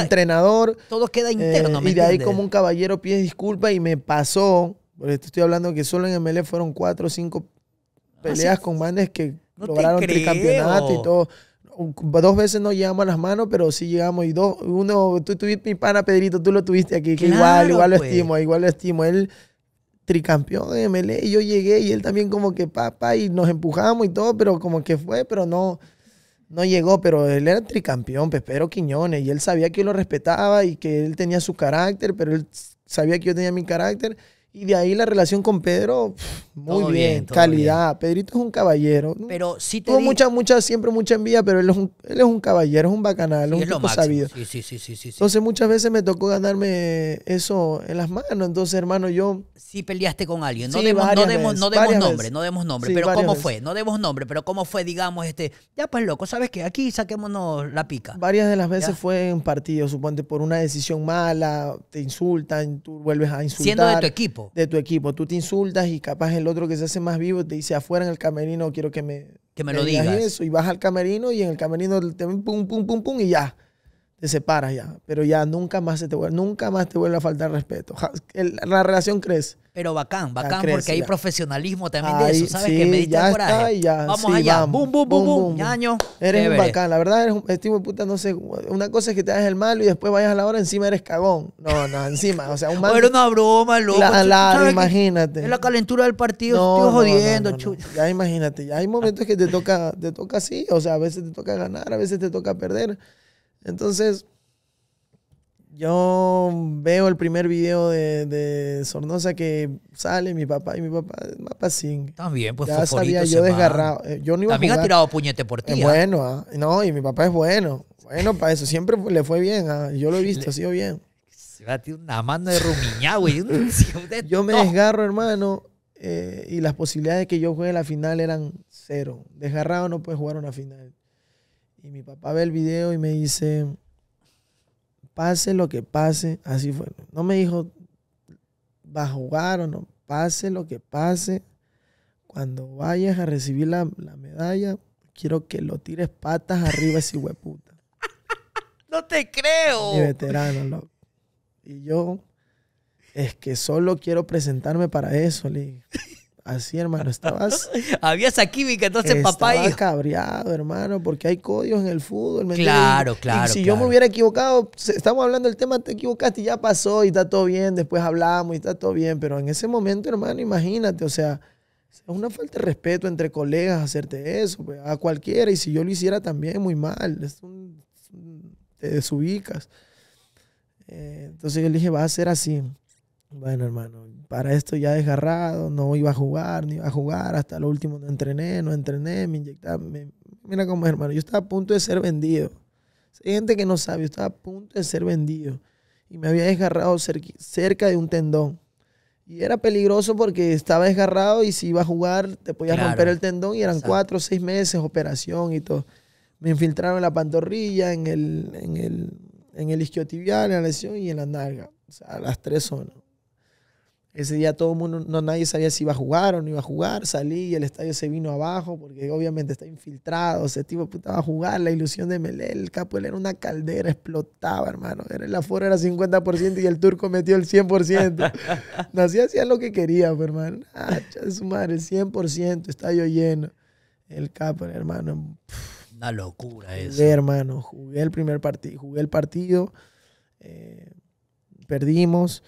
entrenador. Todo queda interno, eh, Y de ahí como un caballero pide disculpa y me pasó, estoy hablando que solo en ML fueron cuatro o cinco peleas con manes que lograron tricampeonato y todo. Dos veces no llegamos a las manos, pero sí llegamos. Y dos, uno, tú tuviste mi pana Pedrito, tú lo tuviste aquí, que igual, igual lo pues. estimo, igual lo estimo. Él tricampeón de MLE yo llegué y él también como que papá y nos empujamos y todo, pero como que fue, pero no, no llegó, pero él era tricampeón, pues, pero Quiñones, y él sabía que yo lo respetaba y que él tenía su carácter, pero él sabía que yo tenía mi carácter y de ahí la relación con Pedro, muy bien, calidad. Pedrito es un caballero. Pero sí te mucha, mucha, siempre mucha envidia, pero él es un, caballero, es un bacanal, un sabido. Entonces muchas veces me tocó ganarme eso en las manos. Entonces, hermano, yo... Sí peleaste con alguien. No demos, no demos, nombre, no demos nombre. pero ¿cómo fue? No demos nombre, pero ¿cómo fue, digamos, este... Ya pues, loco, ¿sabes qué? Aquí saquémonos la pica. Varias de las veces fue en partido, suponte, por una decisión mala, te insultan, tú vuelves a insultar. Siendo de tu equipo. De tu equipo. Tú te insultas y capaz el otro que se hace más vivo te dice afuera en el camerino quiero que me, que me, lo digas. Eso. Y vas al camerino y en el camerino te pum, pum, pum, pum y ya te separas ya, pero ya nunca más se te vuelve, nunca más te vuelve a faltar respeto. La relación crece. Pero bacán, bacán, porque hay profesionalismo también de eso, ¿sabes? que me diste coraje. vamos allá, boom boom boom boom. ñaño. Eres un bacán, la verdad, eres un tipo este de puta, no sé, una cosa es que te hagas el malo y después vayas a la hora, encima eres cagón. No, no, encima, o sea, un [laughs] malo. Era una broma, loco. imagínate. Es la calentura del partido, no, estoy jodiendo, no, Ya imagínate, ya hay momentos que te toca, te toca así, o sea, a veces te toca ganar, a veces te toca perder. Entonces, yo veo el primer video de, Sornosa que sale mi papá y mi papá, papá sin. También, pues Ya sabía yo desgarrado. También ha tirado puñete por ti. Es bueno, ¿ah? no, y mi papá es bueno. Bueno, para eso siempre le fue bien. ¿ah? Yo lo he visto, ha sido bien. Se va a una mano de rumiñá, güey. yo [laughs] me desgarro, hermano, eh, y las posibilidades de que yo juegue la final eran cero. Desgarrado no puedes jugar una final. Y mi papá ve el video y me dice, pase lo que pase, así fue. No me dijo, va a jugar o no, pase lo que pase, cuando vayas a recibir la, medalla, quiero que lo tires patas arriba ese hueputa. [laughs] no te creo. veterano, Y yo, es que solo quiero presentarme para eso, le así, hermano. Estabas. [laughs] Había esa química, entonces papá y. Estaba cabreado, hermano, porque hay códigos en el fútbol. ¿me claro, claro. Y si yo me hubiera equivocado, estamos hablando del tema, te equivocaste y ya pasó y está todo bien. Después hablamos y está todo bien. Pero en ese momento, hermano, imagínate, o sea. Es una falta de respeto entre colegas hacerte eso, pues, a cualquiera. Y si yo lo hiciera también, muy mal. Es un, te desubicas. Eh, entonces yo le dije, va a ser así. Bueno, hermano, para esto ya desgarrado, no iba a jugar, ni iba a jugar, hasta lo último no entrené, no entrené, me inyectaba. mira cómo es, hermano, yo estaba a punto de ser vendido. Hay gente que no sabe, yo estaba a punto de ser vendido y me había desgarrado cerca, de un tendón. Y era peligroso porque estaba desgarrado y si iba a jugar te podías romper el tendón y eran cuatro o seis meses, operación y todo. Me infiltraron en la pantorrilla, en el, en el, en el isquiotibial, en la lesión y en la nalga. O sea, las tres zonas. Ese día todo el mundo, no, nadie sabía si iba a jugar o no iba a jugar. Salí y el estadio se vino abajo porque obviamente está infiltrado. Ese tipo puta a jugar. La ilusión de Melé, el capo, era una caldera, explotaba, hermano. El aforo era 50% y el turco metió el 100%. Así [laughs] hacía lo que quería, pues, hermano. Ah, de su madre, 100%, estadio lleno. El capo, hermano. Una locura jugué, eso. hermano. Jugué el primer partido. Jugué el partido. Eh, perdimos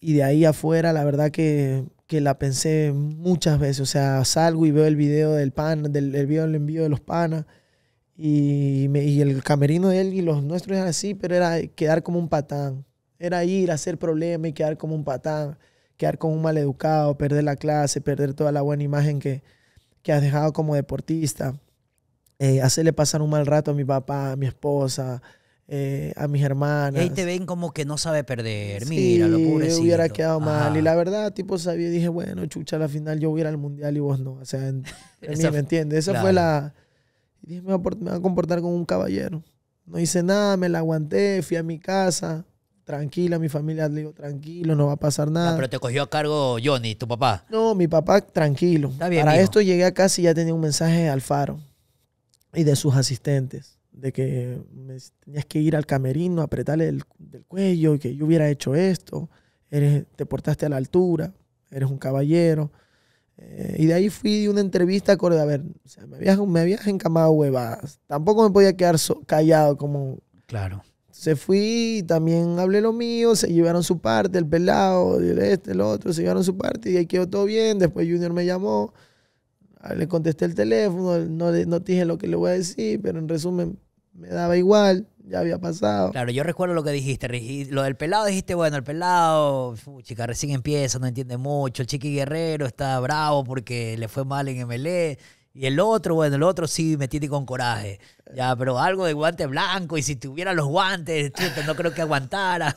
y de ahí afuera, la verdad que, la pensé muchas veces. O sea, salgo y veo el video del pan, del, el envío de los panas. Y, me, y el camerino de él y los nuestros eran así, pero era quedar como un patán. Era ir a hacer problemas y quedar como un patán, quedar como un maleducado, perder la clase, perder toda la buena imagen que, que has dejado como deportista. Eh, hacerle pasar un mal rato a mi papá, a mi esposa, eh, a mis hermanas. ahí te ven como que no sabe perder, mira, lo hubiera quedado mal. Y la verdad, tipo, sabía, dije, bueno, chucha, a la final yo voy al mundial y vos no. O sea, en, [laughs] ¿me entiendes? Esa fue la... dije, me voy, a, comportar como un caballero. No hice nada, me la aguanté, fui a mi casa, tranquila, mi familia, le digo, tranquilo, no va a pasar ah, nada. pero te cogió a cargo Johnny, tu papá. No, mi papá, tranquilo. Para esto llegué a casa y ya tenía un mensaje al faro y de sus asistentes de que me tenías que ir al camerino, apretarle el, cuello que yo hubiera hecho esto, eres, te portaste a la altura, eres un caballero. Eh, y de ahí fui de una entrevista a ver, o sea, me habías, me encamado huevadas. Tampoco me podía quedar callado como... Claro. Se fui, también hablé lo mío, se llevaron su parte, el pelado, el este, el otro, se llevaron su parte y ahí quedó todo bien. Después Junior me llamó, le contesté el teléfono, no, no dije lo que le voy a decir, pero en resumen me daba igual, ya había pasado. Claro, yo recuerdo lo que dijiste, lo del pelado dijiste, bueno, el pelado, chica, recién empieza, no entiende mucho, el chiqui guerrero está bravo porque le fue mal en MLE. Y el otro, bueno, el otro sí me con coraje. Ya, pero algo de guante blanco y si tuviera los guantes, no creo que aguantara.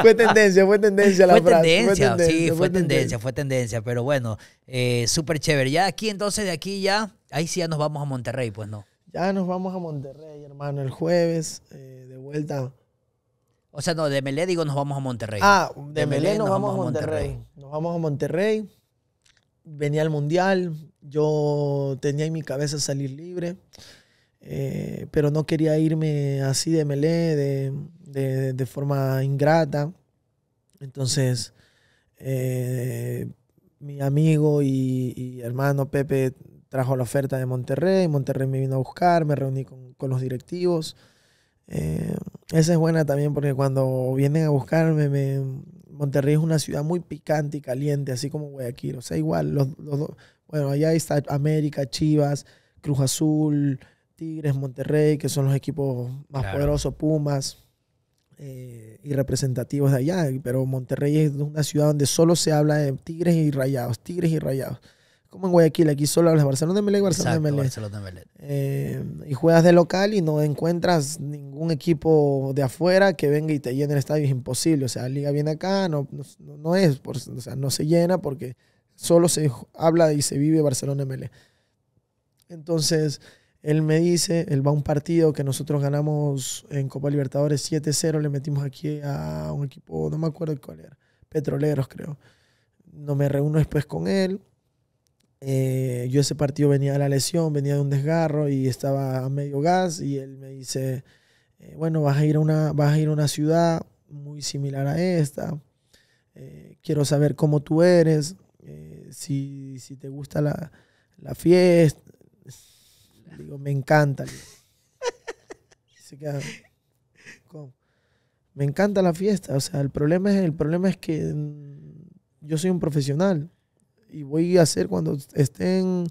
fue tendencia, fue tendencia la frase. fue tendencia, sí, fue, tendencia, fue tendencia. Pero bueno, eh, súper chévere. Ya aquí entonces, de aquí ya, ahí sí ya nos vamos a Monterrey, pues no. Ya nos vamos a Monterrey, hermano, el jueves, eh, de vuelta. O sea, no, de Melé digo nos vamos a Monterrey. Ah, de, Melé, nos, vamos, a Monterrey. Nos vamos a Monterrey. Venía al Mundial, yo tenía en mi cabeza salir libre, eh, pero no quería irme así de Melé, de, forma ingrata. Entonces, eh, mi amigo y hermano Pepe trajo la oferta de Monterrey, Monterrey me vino a buscar, me reuní con, los directivos. Eh, esa es buena también porque cuando vienen a buscarme, Monterrey es una ciudad muy picante y caliente, así como Guayaquil. O sea, igual, los, bueno, allá está América, Chivas, Cruz Azul, Tigres, Monterrey, que son los equipos más poderosos, Pumas eh, y representativos de allá. Pero Monterrey es una ciudad donde solo se habla de Tigres y Rayados, Tigres y Rayados como en Guayaquil, aquí solo hablas Barcelona de Barcelona Exacto, Barcelona de eh, y juegas de local y no encuentras ningún equipo de afuera que venga y te llene el estadio, es imposible. O sea, la liga viene acá, no, no, es, o sea, no se llena porque solo se habla y se vive Barcelona de Entonces, él me dice, él va a un partido que nosotros ganamos en Copa Libertadores 7-0, le metimos aquí a un equipo, no me acuerdo cuál era, Petroleros creo. No me reúno después con él eh, yo ese partido venía de la lesión, venía de un desgarro y estaba a medio gas y él me dice, eh, bueno, vas a, ir a una, vas a ir a una ciudad muy similar a esta, eh, quiero saber cómo tú eres, si, si, te gusta la, fiesta. Digo, me encanta. Me encanta la fiesta, o sea, el problema es, el problema es que mm, yo soy un profesional y voy a hacer cuando estén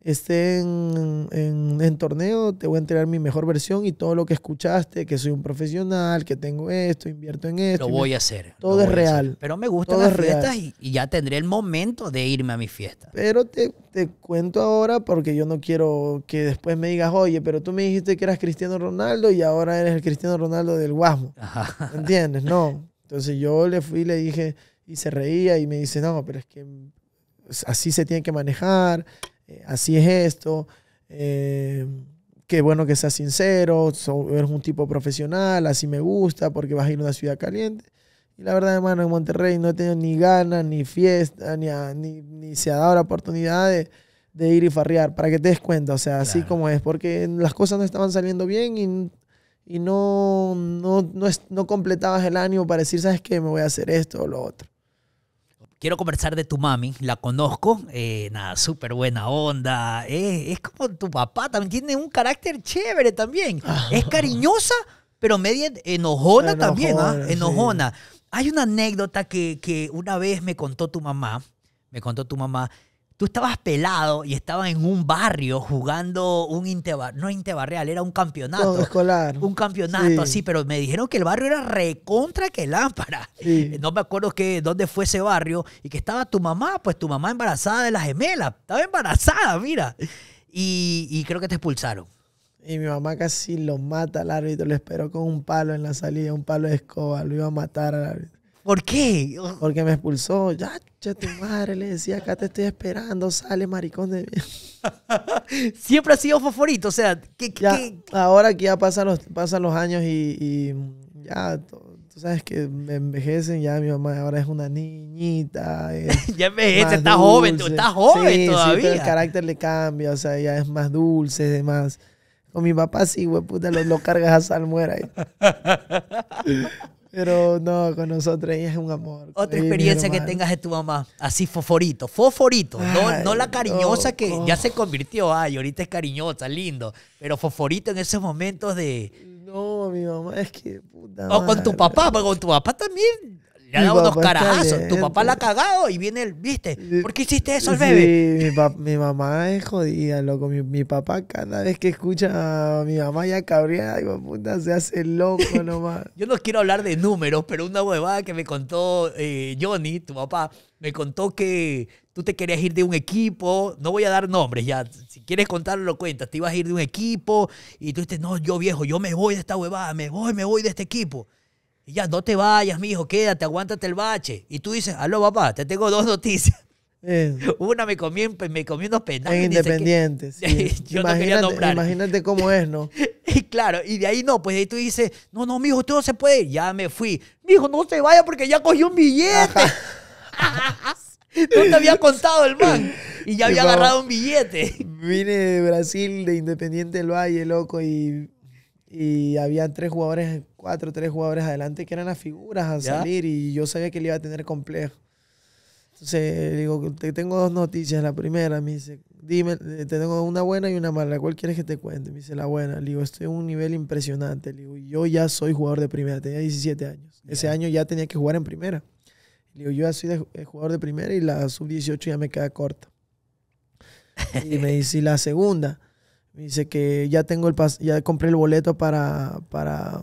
esté en, torneo, te voy a entregar mi mejor versión y todo lo que escuchaste, que soy un profesional, que tengo esto, invierto en esto. Lo voy a hacer. Todo es real. Pero me gustan las fiestas y, ya tendré el momento de irme a mi fiesta. Pero te, te, cuento ahora porque yo no quiero que después me digas, oye, pero tú me dijiste que eras Cristiano Ronaldo y ahora eres el Cristiano Ronaldo del Guasmo. ¿Entiendes? No. Entonces yo le fui le dije, y se reía y me dice, no, pero es que así se tiene que manejar, eh, así es esto, eh, qué bueno que seas sincero, eres un tipo profesional, así me gusta, porque vas a ir a una ciudad caliente. Y la verdad, hermano, en Monterrey no he tenido ni ganas, ni fiesta, ni, ah, ni, se ha dado la oportunidad de, ir y farrear, para que te des cuenta, o sea, así como es, porque las cosas no estaban saliendo bien y, no, no, no, completabas el ánimo para decir, ¿sabes qué? Me voy a hacer esto o lo otro quiero conversar de tu mami, la conozco, eh, nada, súper buena onda, eh, es como tu papá, también tiene un carácter chévere también, ah. es cariñosa, pero media enojona, también, ¿ah? enojona. Hay una anécdota que, que una vez me contó tu mamá, me contó tu mamá, tú estabas pelado y estabas en un barrio jugando un intebar, no interbarreal, era un campeonato. escolar. Un campeonato así, pero me dijeron que el barrio era recontra que lámpara. No me acuerdo que, dónde fue ese barrio y que estaba tu mamá, pues tu mamá embarazada de las gemelas. Estaba embarazada, mira. Y, y creo que te expulsaron. Y mi mamá casi lo mata al árbitro, le esperó con un palo en la salida, un palo de escoba, lo iba a matar al árbitro. ¿Por qué? Porque me expulsó. Ya, ya tu madre le decía, acá te estoy esperando, sale maricón de mí. [laughs] Siempre ha sido favorito, o sea, ¿qué, ahora que ya pasan los, pasan los años y, ya tú sabes que me envejecen, ya mi mamá ahora es una niñita. [laughs] ya envejece, está joven, está joven todavía. Sí, el carácter le cambia, o sea, ya es más dulce, es más. Con mi papá sí, güey, puta, lo, cargas a salmuera. [laughs] Pero no, con nosotros ella es un amor. Otra experiencia que tengas de tu mamá, así foforito, foforito, no, la cariñosa que ya se convirtió, Ay, ahorita es cariñosa, lindo, pero foforito en esos momentos de... No, mi mamá es que... Puta o con tu papá, pero con tu papá también le ha dado unos carajazos. Tu papá la ha cagado y viene el, ¿viste? ¿Por qué hiciste eso al bebé? mi, mamá es jodida, loco. Mi, papá cada vez que escucha a mi mamá ya cabreada, puta, se hace loco [laughs] nomás. Yo no quiero hablar de números, pero una huevada que me contó eh, Johnny, tu papá, me contó que tú te querías ir de un equipo, no voy a dar nombres ya, si quieres contarlo lo cuentas, te ibas a ir de un equipo y tú dices, no, yo viejo, yo me voy de esta huevada, me voy, me voy de este equipo. Y ya, no te vayas, mijo, quédate, aguántate el bache. Y tú dices, aló, papá, te tengo dos noticias. Eh. [laughs] Una me comí, me comí unos penales. En [laughs] imagínate, cómo es, ¿no? [laughs] y claro, y de ahí no, pues de ahí tú dices, no, no, mijo, tú no se puede Ya me fui. Mijo, no se vaya porque ya cogí un billete. no te había contado el man. Y ya había agarrado un billete. Vine de Brasil, de Independiente del Valle, loco, y, y había tres jugadores cuatro, o tres jugadores adelante que eran las figuras a salir y yo sabía que le iba a tener complejo. Entonces, digo, te tengo dos noticias. La primera me dice, dime, eh, te tengo una buena y una mala. ¿Cuál quieres que te cuente? Me dice, la buena. Le digo, estoy en un nivel impresionante. Le digo, yo ya soy jugador de primera. Tenía 17 años. Ese año ya tenía que jugar en primera. Le digo, yo ya soy eh, jugador de primera y la sub-18 ya me queda corta. Y me [laughs] dice, y la segunda. Me dice que ya tengo el pas ya compré el boleto para, para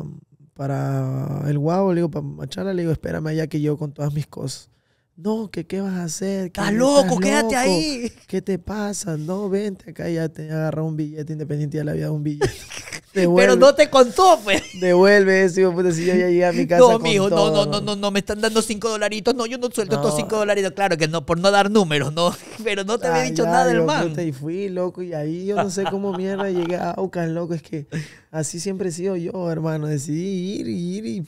para el guau, le digo, para Machana, le digo, espérame allá que yo con todas mis cosas. No, que qué vas a hacer. ¿Estás loco? quédate ahí. ¿Qué te pasa? No, vente acá, ya te agarra un billete independiente, ya le había dado un billete. [laughs] Pero no te contó, pues. Devuelve eso, hijo puta, si yo ya llegué a mi casa. No, mijo, no, no, no, no, no, me están dando cinco dolaritos. No, yo no suelto estos cinco dolaritos. Claro que no, por no dar números, no. [laughs] Pero no te había dicho nada del y fui, loco, y ahí yo no sé cómo mierda llegué a Aucas, loco. Es que así siempre he sido yo, hermano. Decidí ir y ir y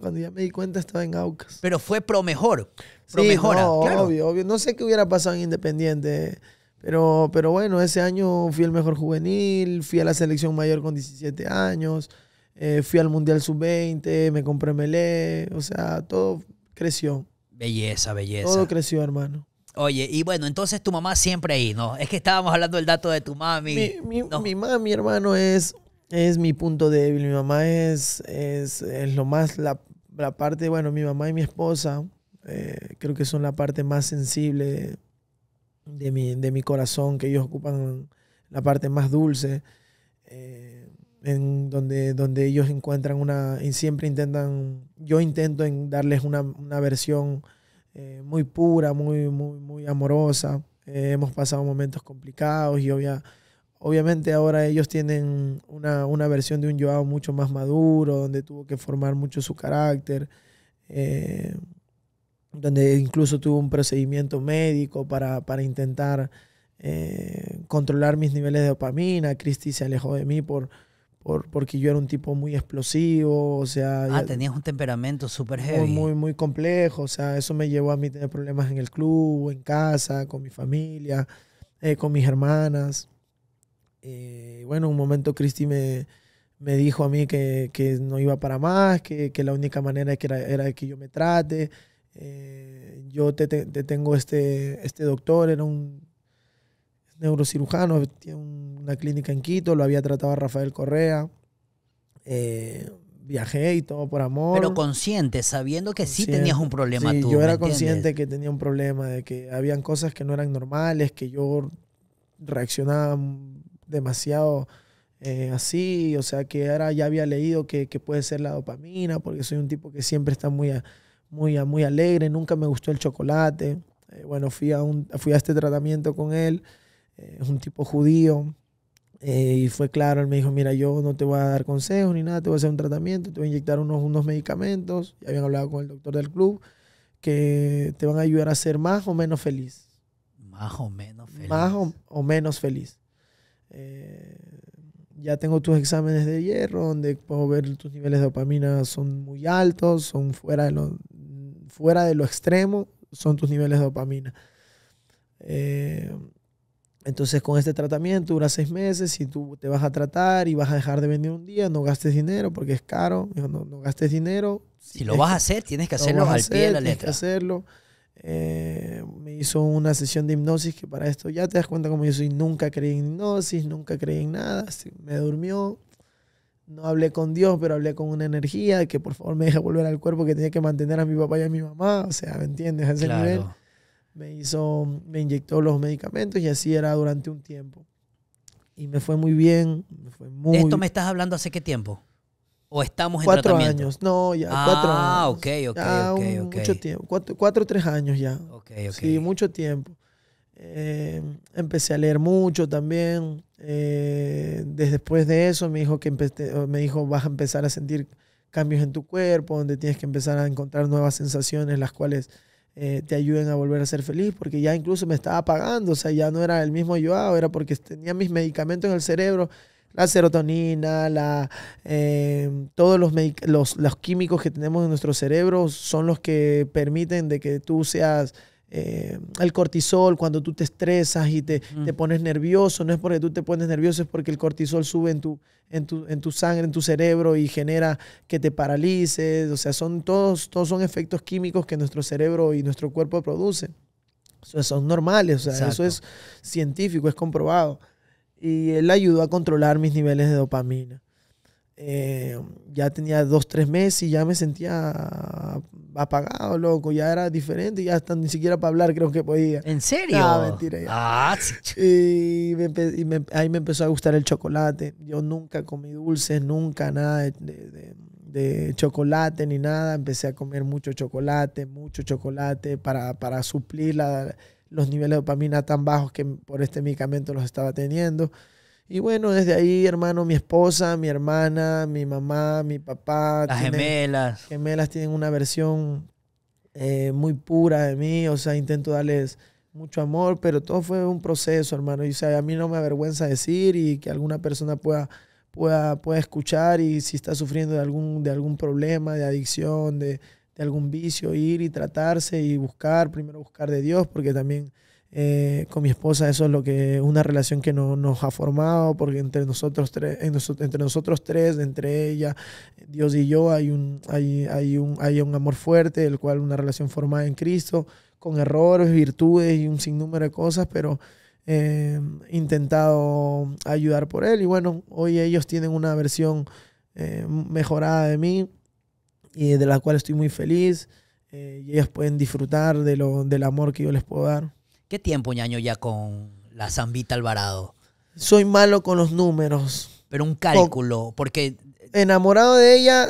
cuando ya me di cuenta estaba en Aucas. Pero fue pro mejor no, No sé qué hubiera pasado en Independiente. Pero, pero bueno, ese año fui el mejor juvenil, fui a la selección mayor con 17 años, eh, fui al Mundial Sub-20, me compré Melé, o sea, todo creció. Belleza, belleza. Todo creció, hermano. Oye, y bueno, entonces tu mamá siempre ahí, ¿no? Es que estábamos hablando del dato de tu mami. Mi, mi, mi mami, hermano, es, es mi punto débil. Mi mamá es, es, lo más, la, la parte, bueno, mi mamá y mi esposa eh, creo que son la parte más sensible de mi, corazón, que ellos ocupan la parte más dulce, eh, en donde, donde ellos encuentran una, y siempre intentan, yo intento en darles una, versión eh, muy pura, muy, muy, amorosa. hemos pasado momentos complicados y obviamente ahora ellos tienen una, versión de un Joao mucho más maduro, donde tuvo que formar mucho su carácter donde incluso tuve un procedimiento médico para, intentar eh, controlar mis niveles de dopamina. Cristi se alejó de mí porque yo era un tipo muy explosivo, o sea... Ah, tenías un temperamento súper heavy. Muy, muy, complejo, o sea, eso me llevó a mí tener problemas en el club, en casa, con mi familia, eh, con mis hermanas. Eh, bueno, un momento Cristi me, me dijo a mí que, no iba para más, que, la única manera era, era que yo me trate, eh, yo te, tengo este, este doctor, era un neurocirujano, tiene una clínica en Quito, lo había tratado a Rafael Correa. Eh, viajé y todo por amor. Pero consciente, sabiendo que sí tenías un problema Yo era consciente que tenía un problema, de que habían cosas que no eran normales, que yo reaccionaba demasiado eh, así, o sea, que ahora ya había leído que, que, puede ser la dopamina, porque soy un tipo que siempre está muy muy, muy alegre, nunca me gustó el chocolate. Eh, bueno, fui a, un, fui a este tratamiento con él, eh, es un tipo judío, eh, y fue claro, él me dijo, mira, yo no te voy a dar consejos ni nada, te voy a hacer un tratamiento, te voy a inyectar unos, unos medicamentos, ya habían hablado con el doctor del club, que te van a ayudar a ser más o menos feliz. Más o menos feliz. Más o, menos feliz. ya tengo tus exámenes de hierro, donde puedo ver tus niveles de dopamina son muy altos, son fuera de los fuera de lo extremo son tus niveles de dopamina. Eh, entonces, con este tratamiento dura seis meses. Si tú te vas a tratar y vas a dejar de venir un día, no gastes dinero porque es caro. No, gastes dinero. Si lo vas a hacer, tienes que hacerlo al pie de la letra. Tienes que hacerlo. Eh, me hizo una sesión de hipnosis que para esto ya te das cuenta como yo soy. Nunca creí en hipnosis, nunca creí en nada. Me durmió no hablé con Dios, pero hablé con una energía de que por favor me deja volver al cuerpo que tenía que mantener a mi papá y a mi mamá, o sea, ¿me entiendes? A ese nivel me hizo, me inyectó los medicamentos y así era durante un tiempo. Y me fue muy bien, me fue muy ¿Esto me estás hablando hace qué tiempo? ¿O estamos en cuatro años, no, ya, ah, cuatro años. Ah, ok, ok, ya Mucho tiempo, cuatro, cuatro, tres años ya. Ok, ok. Sí, mucho tiempo. Eh, empecé a leer mucho también, eh, después de eso me dijo que me dijo vas a empezar a sentir cambios en tu cuerpo, donde tienes que empezar a encontrar nuevas sensaciones, las cuales eh, te ayuden a volver a ser feliz, porque ya incluso me estaba apagando, o sea, ya no era el mismo yo, ah, era porque tenía mis medicamentos en el cerebro, la serotonina, la, eh, todos los, los, químicos que tenemos en nuestro cerebro son los que permiten de que tú seas el eh, cortisol, cuando tú te estresas y mm. te, pones nervioso, no es porque tú te pones nervioso, es porque el cortisol sube en tu, en tu, sangre, en tu cerebro y genera que te paralices. O sea, son todos, todos son efectos químicos que nuestro cerebro y nuestro cuerpo producen. son normales, o sea, eso es científico, es comprobado. Y él ayudó a controlar mis niveles de dopamina eh, ya tenía dos, tres meses y ya me sentía apagado, loco. Ya era diferente, ya hasta ni siquiera para hablar creo que podía. ¿En serio? mentira. Ah, y, y ahí me empezó a gustar el chocolate. Yo nunca comí dulces, nunca nada de, chocolate ni nada. Empecé a comer mucho chocolate, mucho chocolate para, para suplir los niveles de dopamina tan bajos que por este medicamento los estaba teniendo. Y bueno, desde ahí, hermano, mi esposa, mi hermana, mi mamá, mi papá. Las gemelas. Gemelas tienen una versión eh, muy pura de mí. O sea, intento darles mucho amor, pero todo fue un proceso, hermano. Y o sea, a mí no me avergüenza decir y que alguna persona pueda, pueda, pueda escuchar y si está sufriendo de algún, de algún problema, de adicción, de, de algún vicio, ir y tratarse y buscar, primero buscar de Dios, porque también eh, con mi esposa eso es lo que una relación que no, nos ha formado porque entre nosotros tres entre nosotros tres entre ella Dios y yo hay un hay, hay un hay un amor fuerte el cual una relación formada en Cristo con errores virtudes y un sinnúmero de cosas pero eh, intentado ayudar por él y bueno hoy ellos tienen una versión eh, mejorada de mí y de la cual estoy muy feliz eh, y ellos pueden disfrutar de lo, del amor que yo les puedo dar. ¿Qué tiempo, ñaño, ya con la Zambita Alvarado? Soy malo con los números. Pero un cálculo, porque... Enamorado de ella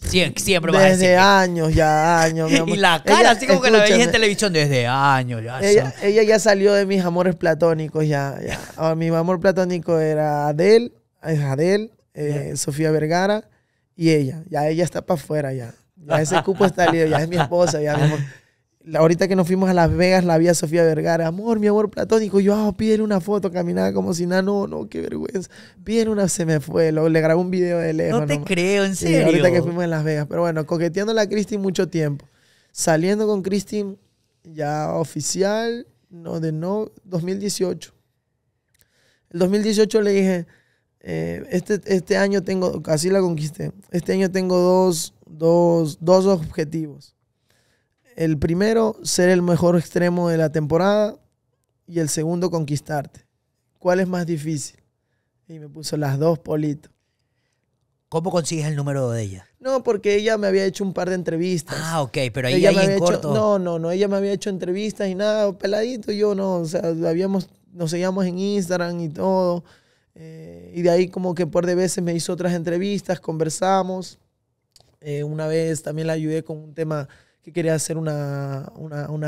siempre desde vas a decir. años, ya años. Mi [laughs] amor. Y la cara, así como que la veía en televisión desde años. ella, ya salió de mis amores platónicos, ya. ya. Ah, mi amor platónico era Adel, Adel, eh, Sofía Vergara y ella. Ya ella está para afuera, ya. Ya ese cupo está libre, ya es mi esposa, ya mi amor. [laughs] ahorita que nos fuimos a Las Vegas, la vi a Sofía Vergara, amor, mi amor platónico, yo, ah pídele una foto, caminaba como si nada, no, no, qué vergüenza, pídele una, se me fue, le grabé un video de lejos. No te creo, en serio. ahorita que fuimos a Las Vegas, pero bueno, coqueteando a Christine mucho tiempo, saliendo con Christine ya oficial, no, de no, 2018. El 2018 le dije, eh, este, este año tengo, casi la conquisté, este año tengo dos, dos objetivos el primero, ser el mejor extremo de la temporada. Y el segundo, conquistarte. ¿Cuál es más difícil? Y me puso las dos, Polito. ¿Cómo consigues el número de ella? No, porque ella me había hecho un par de entrevistas. Ah, ok, pero ella me había Hecho, no, no, no, ella me había hecho entrevistas y nada, peladito, yo no, o sea, habíamos, nos seguíamos en Instagram y todo. Eh, y de ahí como que por de veces me hizo otras entrevistas, conversamos. Eh, una vez también la ayudé con un tema que quería hacer una,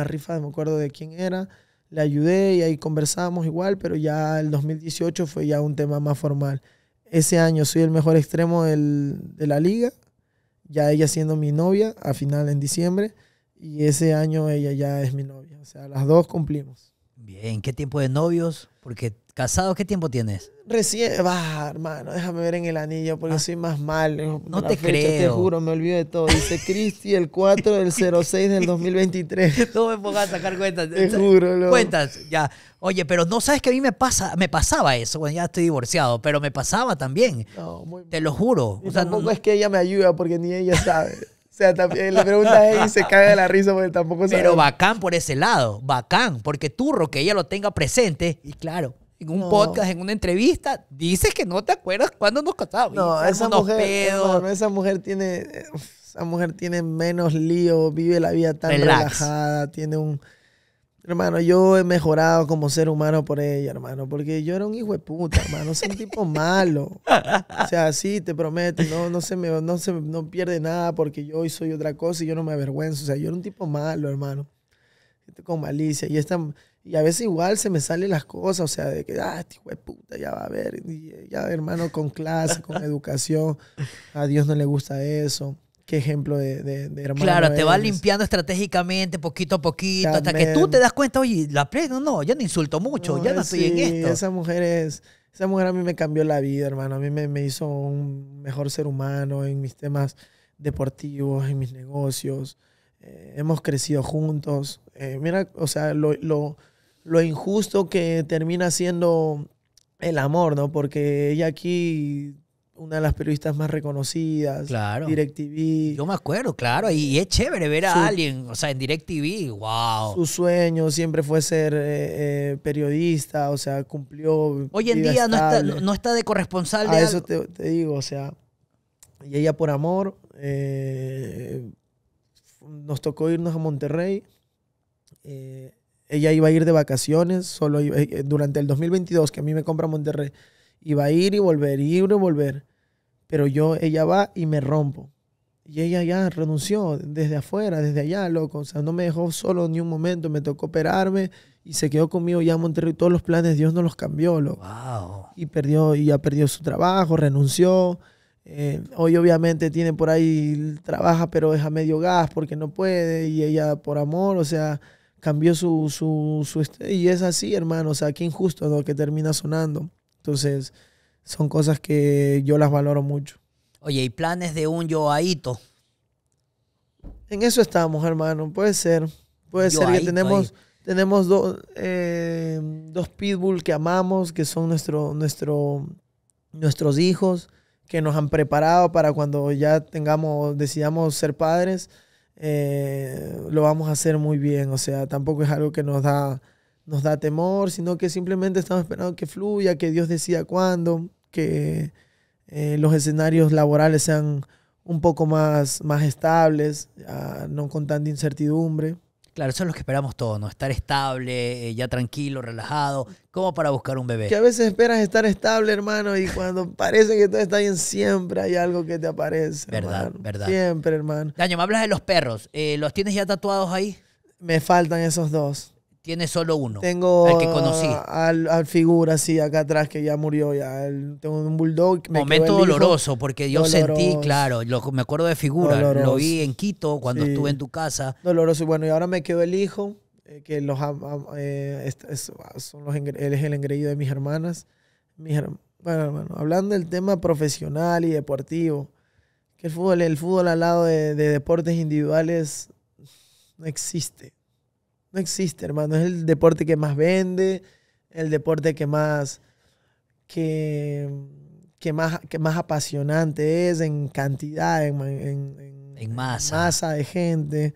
rifa, no me acuerdo de quién era. Le ayudé y ahí conversamos igual, pero ya el 2018 fue ya un tema más formal. Ese año soy el mejor extremo de la liga, ya ella siendo mi novia a final en diciembre, y ese año ella ya es mi novia. O sea, las dos cumplimos. Bien, ¿qué tiempo de novios? Porque ¿Casado qué tiempo tienes? Recién, va, hermano, déjame ver en el anillo porque ah. soy más mal. No te creo. Te juro, me olvido de todo. Dice Cristi el 4 del 06 del 2023. [laughs] no me pongas a sacar cuentas. Te juro, loco. Cuentas, ya. Oye, pero no sabes que a mí me pasa, me pasaba eso. cuando ya estoy divorciado, pero me pasaba también. No, Te lo juro. tampoco no, es que ella me ayuda porque ni ella sabe. O sea, también la pregunta es y se cae de la risa porque tampoco sabe. Pero bacán por ese lado, bacán, porque turro que ella lo tenga presente y claro, en un podcast, en una entrevista, dices que no te acuerdas cuando nos casamos. No, esa mujer, esa mujer tiene, esa mujer tiene menos lío, vive la vida tan relajada, tiene un Hermano, yo he mejorado como ser humano por ella, hermano, porque yo era un hijo de puta, hermano, soy un tipo [laughs] malo. O sea, sí, te prometo, no, no se me no no pierde nada porque yo hoy soy otra cosa y yo no me avergüenzo, o sea, yo era un tipo malo, hermano. Con malicia y esta y a veces igual se me salen las cosas, o sea, de que, ah, este de puta, ya va a ver, ya hermano, con clase, con [laughs] educación, a Dios no le gusta eso. Qué ejemplo de, hermano. Claro, te va limpiando estratégicamente, poquito a poquito, hasta que tú te das cuenta, oye, la playa no, no, Ya no insulto mucho, ya no eh, estoy en esto. Esa mujer es, esa mujer a mí me cambió la vida, hermano, a mí me, hizo un mejor ser humano en mis temas deportivos, en mis negocios. Eh, hemos crecido juntos. Eh, mira, o sea, lo lo injusto que termina siendo el amor, ¿no? Porque ella aquí, una de las periodistas más reconocidas, claro. DirecTV. Yo me acuerdo, claro, y es chévere ver a alguien, o sea, en DirecTV, wow. Su sueño siempre fue ser eh, eh, periodista, o sea, cumplió. Hoy en día no está, de corresponsal de a Eso te, digo, o sea, y ella por amor, eh, nos tocó irnos a Monterrey. Eh, ella iba a ir de vacaciones, solo eh, eh, durante el 2022, que a mí me compra Monterrey, iba a ir y volver, ir y volver. Pero yo, ella va y me rompo. Y ella ya renunció desde afuera, desde allá, loco. O sea, no me dejó solo ni un momento, me tocó operarme y se quedó conmigo ya Monterrey. Todos los planes Dios no los cambió, loco. Y perdió, y ya perdió su trabajo, renunció. Eh, hoy obviamente tiene por ahí, trabaja, pero es a medio gas porque no puede. Y ella por amor, o sea, cambió su, su, su, Y es así, hermano, o sea, qué injusto lo que termina sonando. Entonces, son cosas que yo las valoro mucho. Oye, ¿y planes de un yoaito? En eso estamos, hermano, puede ser. Puede ser que tenemos... Tenemos eh, dos pitbull que amamos, que son nuestro, nuestro, nuestros hijos, que nos han preparado para cuando ya tengamos, decidamos ser padres. Eh, lo vamos a hacer muy bien. O sea, tampoco es algo que nos da, nos da temor, sino que simplemente estamos esperando que fluya, que Dios decida cuándo, que eh, los escenarios laborales sean un poco más, más estables, ah, no con tanta incertidumbre. Claro, eso es lo que esperamos todos, ¿no? Estar estable, eh, ya tranquilo, relajado, como para buscar un bebé. Que a veces esperas estar estable, hermano, y cuando [laughs] parece que todo está bien, siempre hay algo que te aparece. Verdad, verdad. Siempre, hermano. Daño, me hablas de los perros. Eh, ¿Los tienes ya tatuados ahí? Me faltan esos dos. Tiene solo uno. Tengo al que conocí. Al, al, figura, sí, acá atrás que ya murió. ya Tengo un bulldog. Momento doloroso, porque yo sentí, claro, lo, me acuerdo de figura. Lo vi en Quito cuando estuve en tu casa. Doloroso. y Bueno, y ahora me quedó el hijo, eh, que los, eh, él es el engreído de mis hermanas. Mis, bueno, hablando del tema profesional y deportivo, que el fútbol, el fútbol al lado de, de deportes individuales no existe. No existe, hermano. Es el deporte que más vende, el deporte que más, que, que más, que más apasionante es en cantidad, en, masa de gente,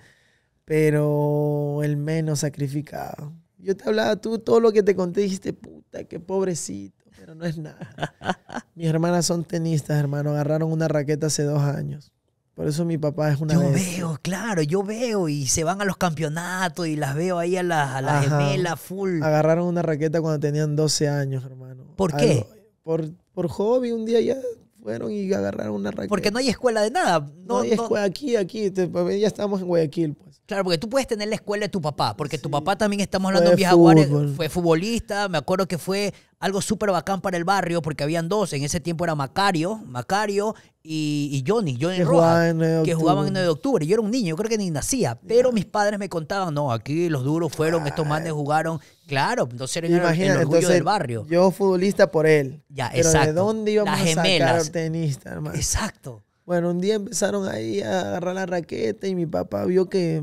pero el menos sacrificado. Yo te hablaba, tú todo lo que te conté dijiste, puta, qué pobrecito, pero no es nada. [laughs] Mis hermanas son tenistas, hermano, agarraron una raqueta hace dos años. Por eso mi papá es una Yo veo, claro, yo veo y se van a los campeonatos y las veo ahí a las la gemelas full. Agarraron una raqueta cuando tenían 12 años, hermano. ¿Por qué? Por, hobby, un día ya fueron y agarraron una raqueta. Porque no hay escuela de nada. No, hay escuela aquí, aquí. Este, ya estamos en Guayaquil, pues. Claro, porque tú puedes tener la escuela de tu papá, porque tu papá también estamos hablando de fue futbolista, me acuerdo que fue algo súper bacán para el barrio, porque habían dos, en ese tiempo era Macario, Macario y, Johnny, Johnny Rojas, que jugaban en 9 de octubre. Yo era un niño, yo creo que ni nacía, pero mis padres me contaban, no, aquí los duros fueron, estos ah. manes jugaron, claro, entonces era el, orgullo del barrio. Yo futbolista por él. Ya, pero ¿de dónde íbamos a sacar tenista, hermano? Exacto. Bueno, un día empezaron ahí a agarrar la raqueta y mi papá vio que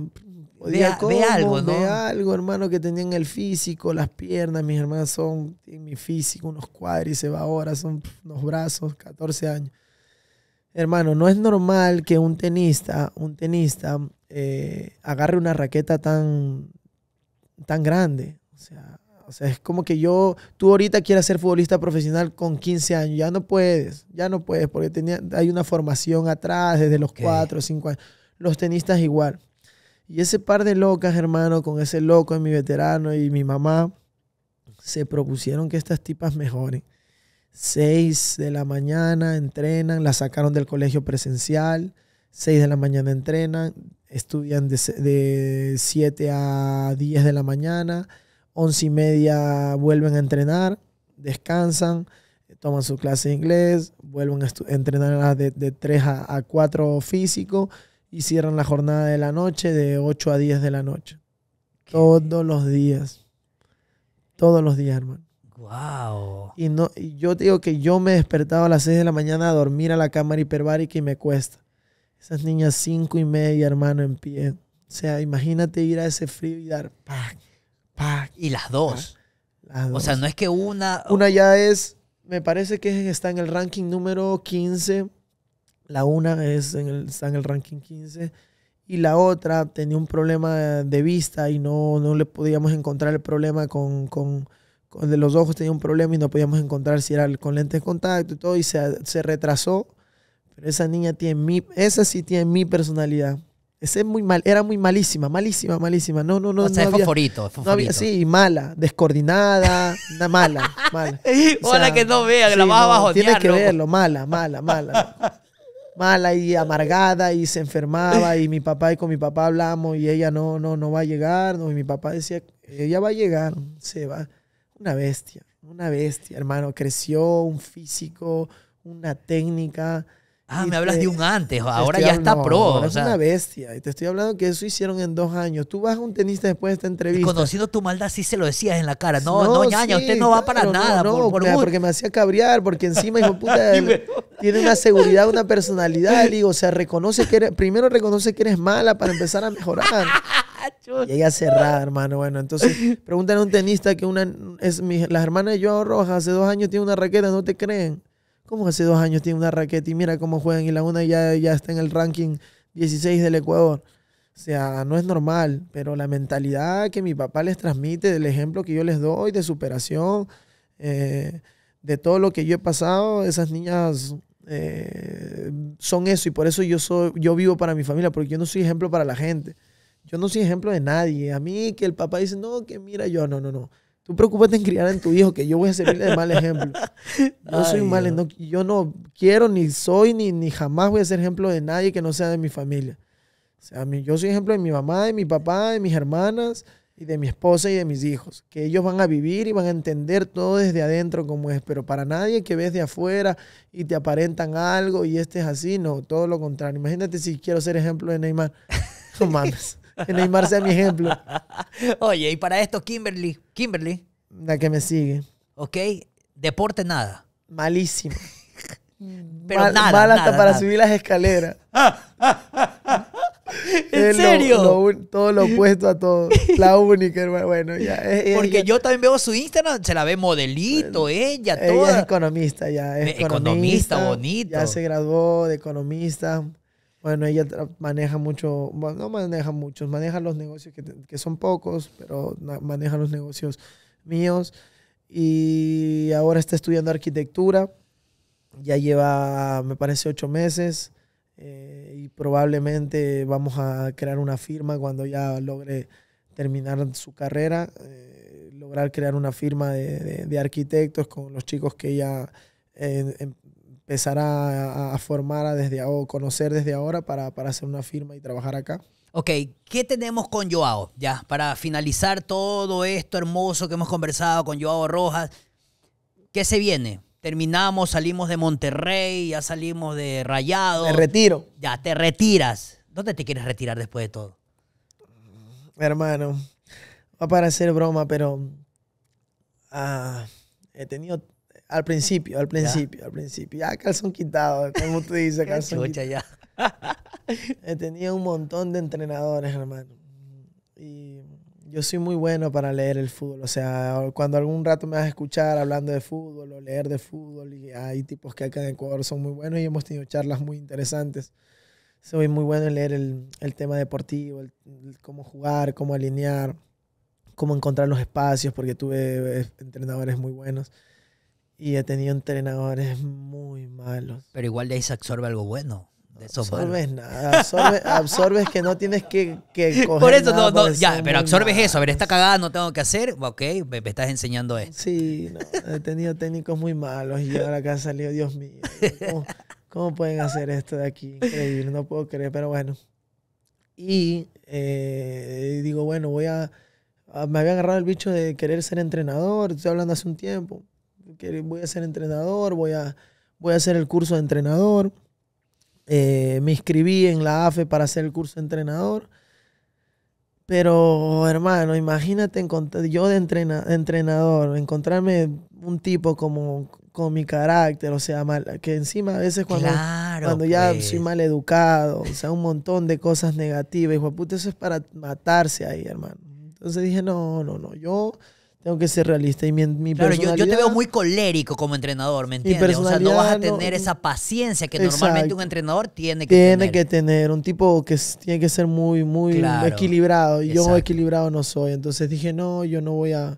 de algo, algo, hermano, que tenían el físico, las piernas, mis hermanas son, en mi físico, unos se cuadris, va ahora, son unos brazos, 14 años. Hermano, no es normal que un tenista, un tenista, eh, agarre una raqueta tan, tan grande. O sea, o sea, es como que yo, tú ahorita quieras ser futbolista profesional con 15 años, ya no puedes, ya no puedes, porque tenía, hay una formación atrás desde los 4 5 años. Los tenistas igual. Y ese par de locas, hermano, con ese loco y mi veterano y mi mamá, se propusieron que estas tipas mejoren. Seis de la mañana entrenan, las sacaron del colegio presencial, Seis de la mañana entrenan, estudian de, siete a diez de la mañana, Once y media vuelven a entrenar, descansan, toman su clase de inglés, vuelven a entrenar de, tres a, cuatro físicos. físico, y cierran la jornada de la noche de 8 a 10 de la noche. Todos los días. Todos los días, hermano. Wow. Y no, yo digo que yo me he despertado a las 6 de la mañana a dormir a la cámara hiperbárica y me cuesta. Esas niñas 5 y media, hermano, en pie. O sea, imagínate ir a ese frío y dar pac, pac. Y las dos. las dos. O sea, no es que una. Una ya es, me parece que está en el ranking número 15 la una es en el, está en el ranking 15 y la otra tenía un problema de vista y no, no le podíamos encontrar el problema con, con, de los ojos, tenía un problema y no podíamos encontrar si era con lentes de contacto y todo, y se, se retrasó. Pero esa niña tiene mi, esa sí tiene mi personalidad. es muy mal, era muy malísima, malísima, malísima. No, no, no. O sea, no sí, mala, descoordinada, mala, [laughs] mala. [laughs] Hola que no vea, que la vas abajo a Tienes que verlo, mala, mala, mala. [laughs] mala y amargada y se enfermaba y mi papá y con mi papá hablamos y ella no, no, no va a llegar. y mi papá decía, ella va a llegar, se va. Una bestia, una bestia, hermano. Creció un físico, una técnica. Ah, me hablas de un antes, ahora ya está pro. es una bestia. Y te estoy hablando que eso hicieron en dos años. Tú vas a un tenista después de esta entrevista. Conocido conociendo tu maldad, sí se lo decías en la cara. No, no, ñaña, usted no va para nada. No, por, porque me hacía cabrear, porque encima, hijo puta, [laughs] tiene una seguridad, una personalidad. digo, o sea, reconoce que primero reconoce que eres mala para empezar a mejorar. [laughs] y ella cerrada, hermano. Bueno, entonces, pregúntale a un tenista que una es las hermanas de Joao Rojas hace dos años tiene una raqueta, no te creen hace dos años tiene una raqueta y mira cómo juegan y la una ya, ya está en el ranking 16 del Ecuador. O sea, no es normal, pero la mentalidad que mi papá les transmite, del ejemplo que yo les doy, de superación, eh, de todo lo que yo he pasado, esas niñas eh, son eso y por eso yo, soy, yo vivo para mi familia, porque yo no soy ejemplo para la gente. Yo no soy ejemplo de nadie. A mí que el papá dice, no, que mira yo, no, no, no. Tú preocúpate en criar a tu hijo, que yo voy a servirle de mal [laughs] ejemplo. No soy mal, no, yo no quiero, ni soy, ni, ni jamás voy a ser ejemplo de nadie que no sea de mi familia. O sea, yo soy ejemplo de mi mamá, de mi papá, de mis hermanas, y de mi esposa y de mis hijos, que ellos van a vivir y van a entender todo desde adentro como es, pero para nadie que ves de afuera y te aparentan algo y este es así, no, todo lo contrario. Imagínate si quiero ser ejemplo de Neymar, [laughs] no mames. Que Neymar sea mi ejemplo. [laughs] Oye, y para esto, Kimberly. Kimberly. La que me sigue. Ok. Deporte nada. Malísimo. [laughs] Pero nada, mal hasta para subir las escaleras. [laughs] ¿En serio? todo lo opuesto a todo. La única, Bueno, ya. Porque yo también veo su Instagram, se la ve modelito, ella, toda. es economista, ya. economista, bonita Ya se graduó de economista. Bueno, ella maneja mucho, no maneja muchos, maneja los negocios que, son pocos, pero maneja los negocios míos. Y ahora está estudiando arquitectura. Ya lleva, me parece, ocho meses. Eh, y probablemente vamos a crear una firma cuando ya logre terminar su carrera, eh, lograr crear una firma de, arquitectos con los chicos que ella empezar a, formar a desde o conocer desde ahora para, para hacer una firma y trabajar acá. Ok, ¿qué tenemos con Joao? Ya, para finalizar todo esto hermoso que hemos conversado con Joao Rojas, ¿qué se viene? Terminamos, salimos de Monterrey, ya salimos de Rayado. Te retiro. Ya, te retiras. ¿Dónde te quieres retirar después de todo? Hermano, va a parecer broma, pero ah, he tenido al principio, al principio, al principio. Ya calzón quitado, como tú dices, calzón quitado. ya. [laughs] Tenía un montón de entrenadores, hermano. Y yo soy muy bueno para leer el fútbol. O sea, cuando algún rato me vas a escuchar hablando de fútbol o leer de fútbol, y hay tipos que acá en Ecuador son muy buenos y hemos tenido charlas muy interesantes. Soy muy bueno en leer el, tema deportivo, cómo jugar, cómo alinear, cómo encontrar los espacios, porque tuve eh, entrenadores muy buenos. Y he tenido entrenadores muy malos. Pero igual de ahí se absorbe algo bueno. absorbes nada. [laughs] absorbes que no tienes que, que Por eso, no, no, ya, pero absorbes eso. A ver, esta cagada no tengo que hacer. Ok, me, estás enseñando esto. Sí, he tenido técnicos muy malos y ahora acá salió Dios mío. ¿cómo, pueden hacer esto de aquí? Increíble, no puedo creer, pero bueno. Y eh, digo, bueno, voy a, Me había agarrado el bicho de querer ser entrenador, estoy hablando hace un tiempo que voy a ser entrenador, voy a, voy a hacer el curso de entrenador. Eh, me inscribí en la AFE para hacer el curso de entrenador. Pero, hermano, imagínate yo de entrenador, encontrarme un tipo como con mi carácter, o sea, que encima a veces cuando, cuando ya pues. soy mal educado, o sea, un montón de cosas negativas, hijo eso es para matarse ahí, hermano. Entonces dije, no, no, no, yo tengo que ser realista. Y mi, yo, te veo muy colérico como entrenador, ¿me entiendes? O sea, no vas a tener esa paciencia que normalmente un entrenador tiene que tener. Tiene que tener. Un tipo que tiene que ser muy, muy equilibrado. Y yo equilibrado no soy. Entonces dije, no, yo no voy a.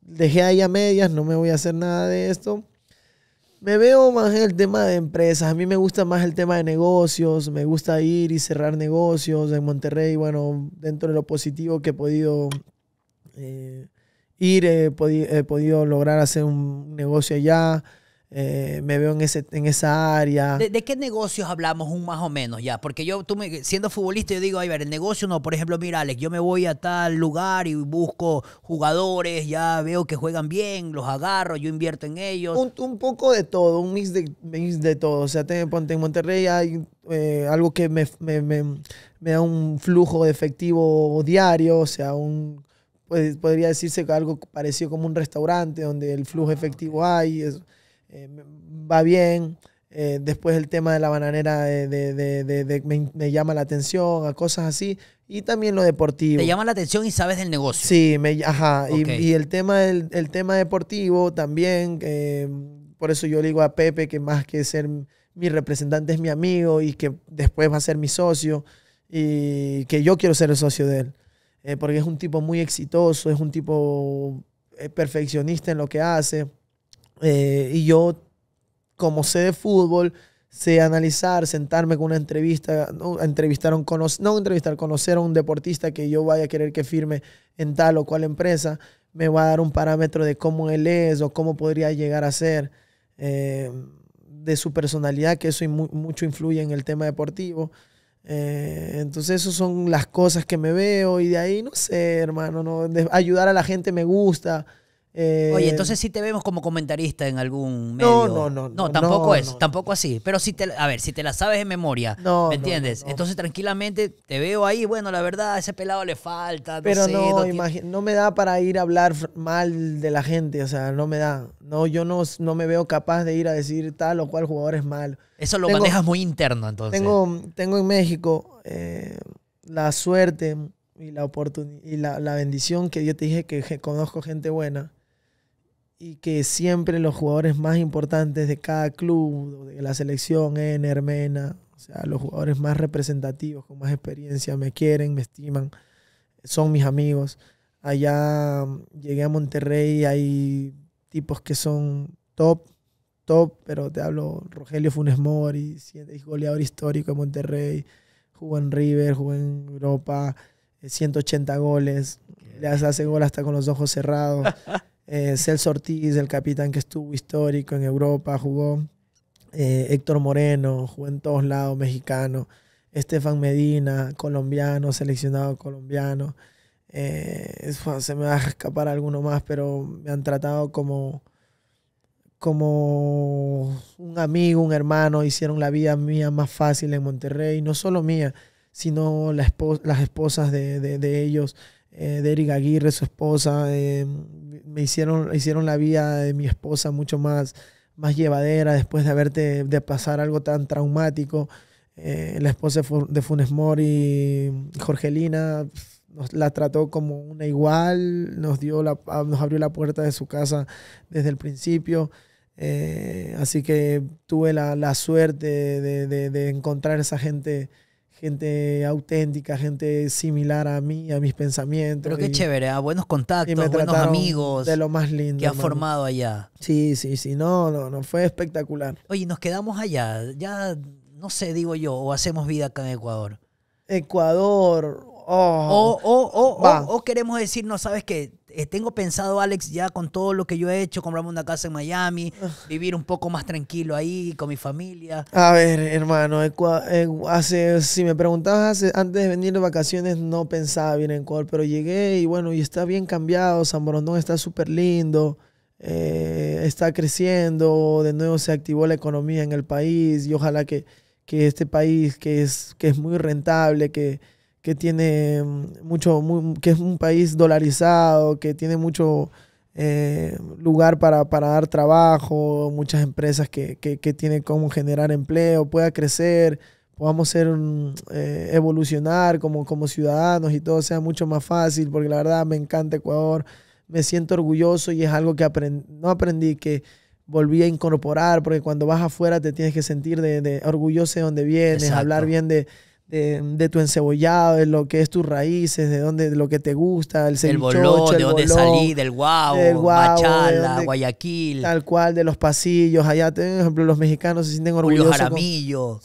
Dejé ahí a medias, no me voy a hacer nada de esto. Me veo más en el tema de empresas. A mí me gusta más el tema de negocios. Me gusta ir y cerrar negocios en Monterrey. Bueno, dentro de lo positivo que he podido. Eh, ir, he, podido lograr hacer un negocio allá. Eh, me veo en, ese, en esa área. ¿De, qué negocios hablamos un más o menos ya? Porque yo, tú me, siendo futbolista, yo digo, ay, ver, el negocio no, por ejemplo, mira, Alex, yo me voy a tal lugar y busco jugadores, ya veo que juegan bien, los agarro, yo invierto en ellos. Un, un poco de todo, un mix de, mix de todo. O sea, en Monterrey hay eh, algo que me, me, me da un flujo de efectivo diario, o sea, un pues, podría decirse que algo parecido como un restaurante donde el flujo ah, efectivo hay, es, eh, va bien. Eh, después el tema de la bananera eh, de, me, llama la atención, a cosas así. Y también lo deportivo. Te llama la atención y sabes del negocio. Sí, me, ajá. Y, el, tema el tema deportivo también, por eso yo le digo a Pepe que más que ser mi representante es mi amigo y que después va a ser mi socio y que yo quiero ser el socio de él. Eh, porque es un tipo muy exitoso, es un tipo eh, perfeccionista en lo que hace. Eh, y yo, como sé de fútbol, sé analizar, sentarme con una entrevista, ¿no? entrevistar no entrevistar, conocer a un deportista que yo vaya a querer que firme en tal o cual empresa, me va a dar un parámetro de cómo él es o cómo podría llegar a ser, de su personalidad, que eso mucho influye en el tema deportivo. Eh, entonces, esas son las cosas que me veo y de ahí, no sé, hermano, no, ayudar a la gente me gusta. Eh, Oye, entonces si te vemos como comentarista en algún medio. No, no, no. No, tampoco es, tampoco así. Pero si te, a ver, si te la sabes en memoria, ¿me entiendes? Entonces tranquilamente te veo ahí, bueno, la verdad, ese pelado le falta. Pero no, no, me da para ir a hablar mal de la gente, o sea, no me da. No, yo no, no me veo capaz de ir a decir tal o cual jugador es malo. Eso lo manejas muy interno entonces. Tengo, tengo en México eh, la suerte y la oportunidad y la, bendición que yo te dije que conozco gente buena y que siempre los jugadores más importantes de cada club, de la selección en Hermena, o sea, los jugadores más representativos, con más experiencia, me quieren, me estiman, son mis amigos. Allá llegué a Monterrey, hay tipos que son top, top, pero te hablo Rogelio Funes Mori, goleador histórico de Monterrey, jugó en River, jugó en Europa, 180 eh, goles, le hace gol hasta con los ojos cerrados. [laughs] Eh, Celso Ortiz, el capitán que estuvo histórico en Europa, jugó eh, Héctor Moreno, jugó en todos lados, mexicano, Estefan Medina, colombiano, seleccionado colombiano. Eh, se me va a escapar alguno más, pero me han tratado como, como un amigo, un hermano, hicieron la vida mía más fácil en Monterrey, no solo mía, sino las esposas de, de, de ellos, eh, de Aguirre, su esposa. Eh, me hicieron, hicieron la vida de mi esposa mucho más, más llevadera después de haberte de pasar algo tan traumático. Eh, la esposa de Funes Mori, Jorgelina, la trató como una igual, nos, dio la, ah, nos abrió la puerta de su casa desde el principio. así que tuve la, suerte de, de, de encontrar esa gente gente auténtica, gente similar a mí, a mis pensamientos. Pero qué chévere, ah, buenos contactos, buenos amigos. De lo más lindo. Que ha formado allá. Sí, sí, sí, no, no, no, fue espectacular. Oye, nos quedamos allá, ya, no sé, digo yo, o hacemos vida acá en Ecuador. Ecuador, Oh. o, queremos decir, no sabes que eh, tengo pensado, Alex, ya con todo lo que yo he hecho, comprarme una casa en Miami, ah. vivir un poco más tranquilo ahí con mi familia. A ver, hermano, hace, si me preguntabas antes de venir de vacaciones, no pensaba bien en Ecuador, pero llegué y bueno, y está bien cambiado, San Borondón está súper lindo. Eh, está creciendo, de nuevo se activó la economía en el país y ojalá que, que este país que es, que es muy rentable, que, que tiene mm, mucho, que es un país dolarizado, que tiene mucho eh, lugar para, dar trabajo, muchas empresas que, que, tienen cómo generar empleo, pueda crecer, podamos ser eh, evolucionar como, como ciudadanos y todo sea mucho más fácil, porque la verdad me encanta Ecuador, me siento orgulloso y es algo que no aprendí, que volví a incorporar, porque cuando vas afuera te tienes que sentir de, orgulloso de donde vienes, hablar bien de de, tu encebollado, de lo que es tus raíces, de dónde, de lo que te gusta, el bolero, el bolón, el de dónde salí, del guau, del Guayaquil. Tal cual, de los pasillos. Allá, por ejemplo, los mexicanos se sienten orgullosos. Julio Jaramillo.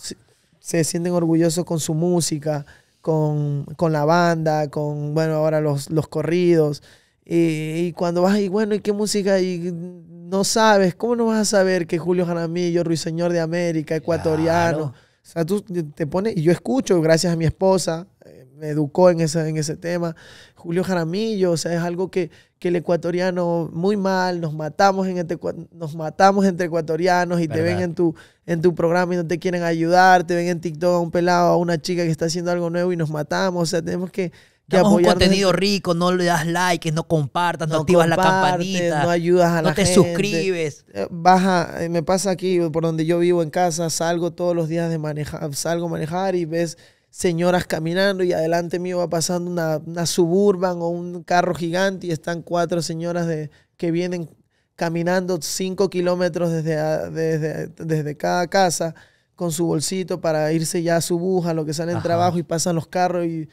se, sienten orgullosos con su música, con, la banda, con, bueno, ahora los, corridos. Y, cuando vas y bueno, ¿y qué música? Y no sabes, ¿cómo no vas a saber que Julio Jaramillo, Ruiseñor de América, ecuatoriano? O sea, tú te pones, y yo escucho, gracias a mi esposa, eh, me educó en ese, en ese tema, Julio Jaramillo, o sea, es algo que, el ecuatoriano muy mal, nos matamos, en este, nos matamos entre ecuatorianos y te ven en tu, en tu programa y no te quieren ayudar, te ven en TikTok a un pelado, a una chica que está haciendo algo nuevo y nos matamos, o sea, tenemos que ya un contenido rico, no le das like, no compartas, no, activas la campanita. No ayudas a la gente. No te suscribes. Eh, baja, eh, me pasa aquí, por donde yo vivo en casa, salgo todos los días de manejar, salgo a manejar y ves señoras caminando y adelante mío va pasando una, suburban o un carro gigante y están cuatro señoras de, que vienen caminando cinco kilómetros desde, desde, desde cada casa con su bolsito para irse ya a su buja, lo que sale en trabajo y pasan los carros y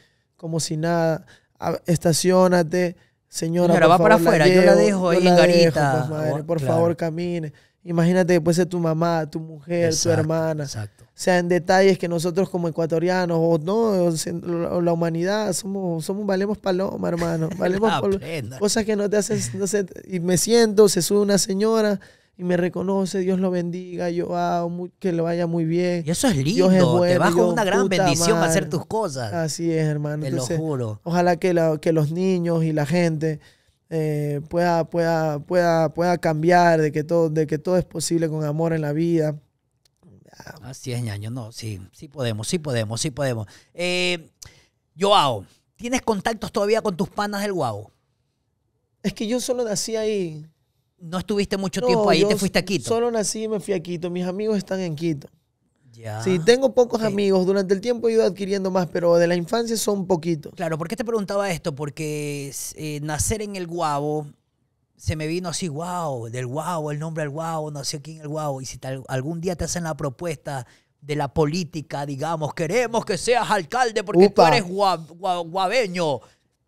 como si nada, estacionate, señora. Pero va para afuera, yo la dejo ahí en garita. por favor, camine. Imagínate puede ser tu mamá, tu mujer, tu hermana. Exacto. O sea, en detalles que nosotros como ecuatorianos o no, la humanidad, somos, somos valemos paloma, hermano. Valemos [laughs] paloma, cosas que no te hacen. No sé y me siento, se sube una señora y me reconoce, Dios lo bendiga, Joao, que le vaya muy bien. Y eso es lindo, te bajo una gran bendición para hacer tus cosas. Así es, hermano. Te lo juro. Ojalá que, los niños y la gente eh, pueda, pueda, pueda, pueda cambiar, de que, todo, de que todo es posible con amor en la vida. Así es, ñaño, no, sí, sí podemos, sí podemos, sí podemos. Eh, Joao, ¿tienes contactos todavía con tus panas del Guau? Es que yo solo nací ahí no estuviste mucho tiempo ahí, te fuiste a Quito. Solo nací y me fui a Quito. Mis amigos están en Quito. Ya. Sí, tengo pocos amigos. Durante el tiempo he ido adquiriendo más, pero de la infancia son poquitos. Claro, ¿por qué te preguntaba esto? Porque eh, nacer en el Guabo, se me vino así, guau, del Guavo, el nombre del Guavo, nació aquí en el Guavo. Y si algún día te hacen la propuesta de la política, digamos, queremos que seas alcalde porque tú eres guaveño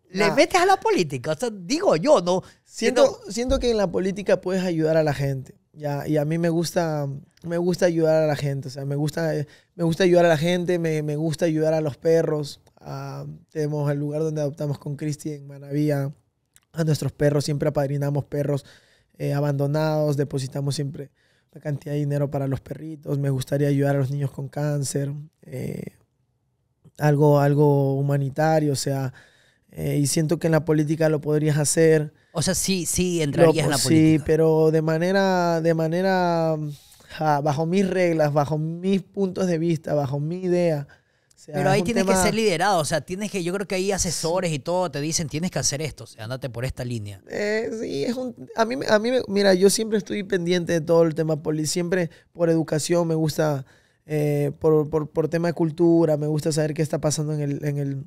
le ah. metes a la política. O digo yo, no. Siento, siento que en la política puedes ayudar a la gente. Ya, y a mí me gusta, me gusta ayudar a la gente. O sea, me gusta, me gusta ayudar a la gente, me, me gusta ayudar a los perros. Ah, tenemos el lugar donde adoptamos con Cristi en Manavía a nuestros perros. Siempre apadrinamos perros eh, abandonados, depositamos siempre una cantidad de dinero para los perritos. Me gustaría ayudar a los niños con cáncer. Eh, algo, algo humanitario, o sea, eh, y siento que en la política lo podrías hacer. O sea, sí, sí, entrarías en la política. Sí, pero de manera, de manera, bajo mis reglas, bajo mis puntos de vista, bajo mi idea. pero ahí tienes que ser liderado, o sea, tienes que, yo creo que hay asesores y todo, te dicen, tienes que hacer esto, o andate por esta línea. Eh, sí, es un, a mí, a mí, mira, yo siempre estoy pendiente de todo el tema político, siempre por educación me gusta, eh, por, por, tema de cultura, me gusta saber qué está pasando en el, en el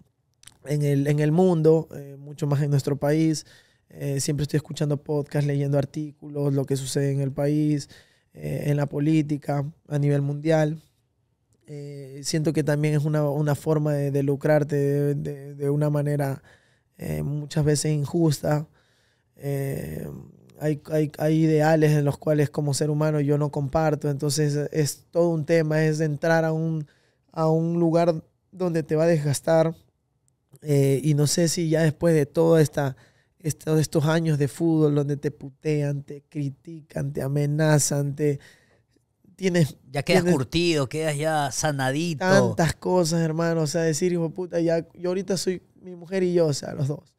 en el, en el mundo, eh, mucho más en nuestro país. Eh, siempre estoy escuchando podcasts, leyendo artículos, lo que sucede en el país, eh, en la política, a nivel mundial. siento que también es una, una forma de, de lucrarte de, de, una manera muchas veces injusta. Hay, hay, hay, ideales en los cuales como ser humano yo no comparto, entonces es todo un tema, es entrar a un, a un lugar donde te va a desgastar, eh, y no sé si ya después de todos esta, estos años de fútbol donde te putean, te critican, te amenazan, te... Tienes, ya quedas curtido, quedas ya sanadito. Tantas cosas, hermano. O sea, decir, hijo puta, ya, yo ahorita soy mi mujer y yo, o sea, los dos.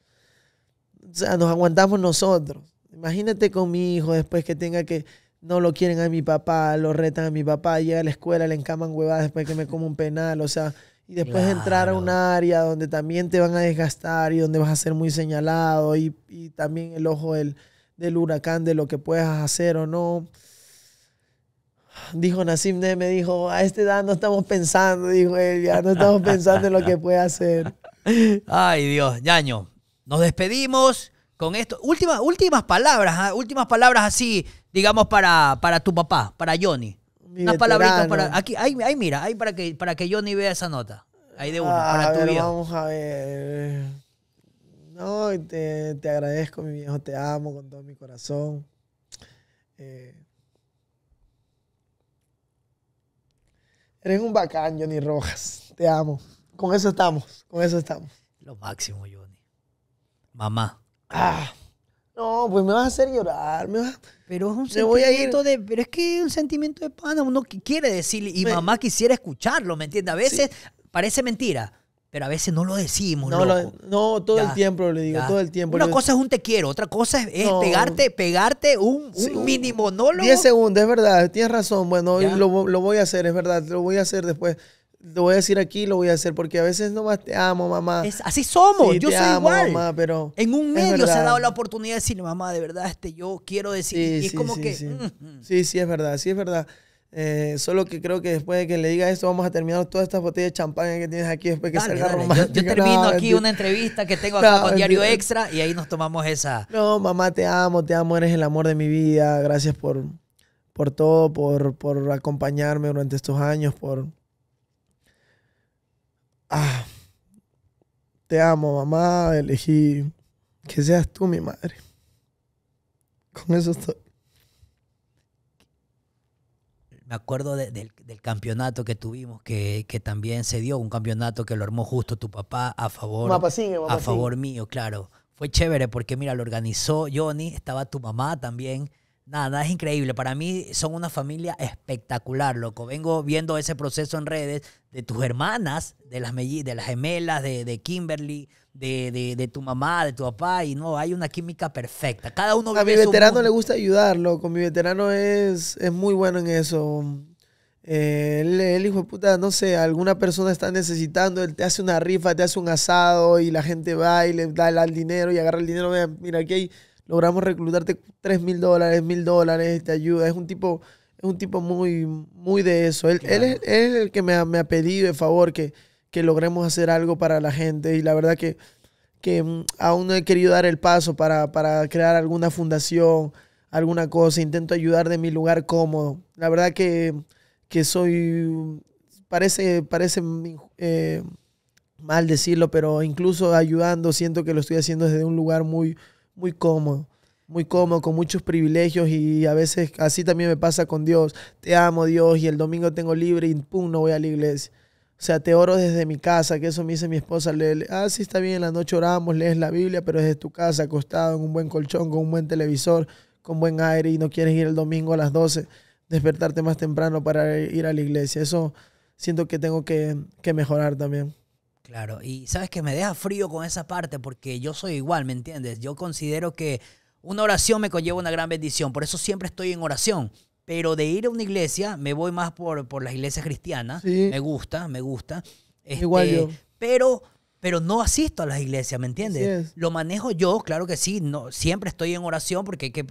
O sea, nos aguantamos nosotros. Imagínate con mi hijo después que tenga que. No lo quieren a mi papá, lo retan a mi papá, llega a la escuela, le encaman huevadas después que me como un penal, o sea. Y después entrar a un área donde también te van a desgastar y donde vas a ser muy señalado y, también el ojo del, huracán de lo que puedas hacer o no. Dijo Nassim me dijo, a esta edad no estamos pensando, dijo él, ya no estamos [laughs] pensando en lo que puede hacer. Ay Dios, Yaño, nos despedimos con esto. Últimas, últimas palabras, ah, últimas palabras así, digamos, para, para tu papá, para Johnny. Unas palabritas para. Aquí, ahí, mira, ahí para que, para que Johnny vea esa nota. Ahí de uno, para tu ver, Vamos a ver. No, te, agradezco, mi viejo, te amo con todo mi corazón. Eh, eres un bacán, Johnny Rojas. Te amo. Con eso estamos, con eso estamos. Lo máximo, Johnny. Mamá. Ah. No, pues me vas a hacer llorar, me vas Pero es un sentimiento de, pero es que es un sentimiento de pana, uno quiere decir y mamá quisiera escucharlo, ¿me entiendes? A veces parece mentira, pero a veces no lo decimos, No, no todo el tiempo le digo, todo el tiempo. Una cosa es un te quiero, otra cosa es, pegarte, pegarte un, mínimo, ¿no? lo. 10 segundos, es verdad, tienes razón. Bueno, lo, lo voy a hacer, es verdad, lo voy a hacer después lo voy a decir aquí, lo voy a hacer, porque a veces nomás te amo, mamá. así somos, yo soy igual. Mamá, pero en un medio se ha dado la oportunidad de decirle mamá, de verdad, este, yo quiero decir. y es como que. Sí. sí, es verdad, sí es verdad. Eh, solo que creo que después de que le diga esto, vamos a terminar todas estas botellas de champán que tienes aquí después que salga Yo, [laughs] termino aquí una entrevista que tengo [laughs] acá con Diario Extra y ahí nos tomamos esa. No, mamá, te amo, te amo, eres el amor de mi vida. Gracias por, por todo, por, por acompañarme durante estos años, por, ah, te amo mamá, elegí que seas tú mi madre. Con eso estoy. Me acuerdo del campeonato que tuvimos, que, también se dio un campeonato que lo armó justo tu papá a favor, a favor mío, claro. Fue chévere porque, mira, lo organizó Johnny, estaba tu mamá también Nada, es increíble. Para mí son una familia espectacular, loco. Vengo viendo ese proceso en redes de tus hermanas, de las, de las gemelas, de, Kimberly, de, tu mamá, de tu papá, y no, hay una química perfecta. Cada uno A mi veterano le gusta ayudar, loco. Mi veterano es, es muy bueno en eso. Eh, él, hijo de puta, no sé, alguna persona está necesitando, él te hace una rifa, te hace un asado y la gente va y le da el dinero y agarra el dinero. Mira, aquí hay logramos reclutarte 3 mil dólares, mil dólares, te ayuda. Es un tipo, es un tipo muy, muy de eso. Él, es, el que me ha, pedido de favor que, logremos hacer algo para la gente. Y la verdad que, que mm, aún no he querido dar el paso para, crear alguna fundación, alguna cosa. Intento ayudar de mi lugar cómodo. La verdad que, soy. Parece, parece eh, mal decirlo, pero incluso ayudando, siento que lo estoy haciendo desde un lugar muy, muy cómodo, muy cómodo, con muchos privilegios y a veces así también me pasa con Dios. Te amo Dios y el domingo tengo libre y pum, no voy a la iglesia. O sea, te oro desde mi casa, que eso me dice mi esposa, le, ah, sí está bien, en la noche oramos, lees la Biblia, pero desde tu casa, acostado en un buen colchón, con un buen televisor, con buen aire y no quieres ir el domingo a las 12, despertarte más temprano para ir a la iglesia. Eso siento que tengo que, que mejorar también. Claro, y sabes que me deja frío con esa parte porque yo soy igual, ¿me entiendes? Yo considero que una oración me conlleva una gran bendición, por eso siempre estoy en oración. Pero de ir a una iglesia, me voy más por, por las iglesias cristianas. Me gusta, me gusta. igual este, Pero pero no asisto a las iglesias, ¿me entiendes? Lo manejo yo, claro que sí, no, siempre estoy en oración porque hay que,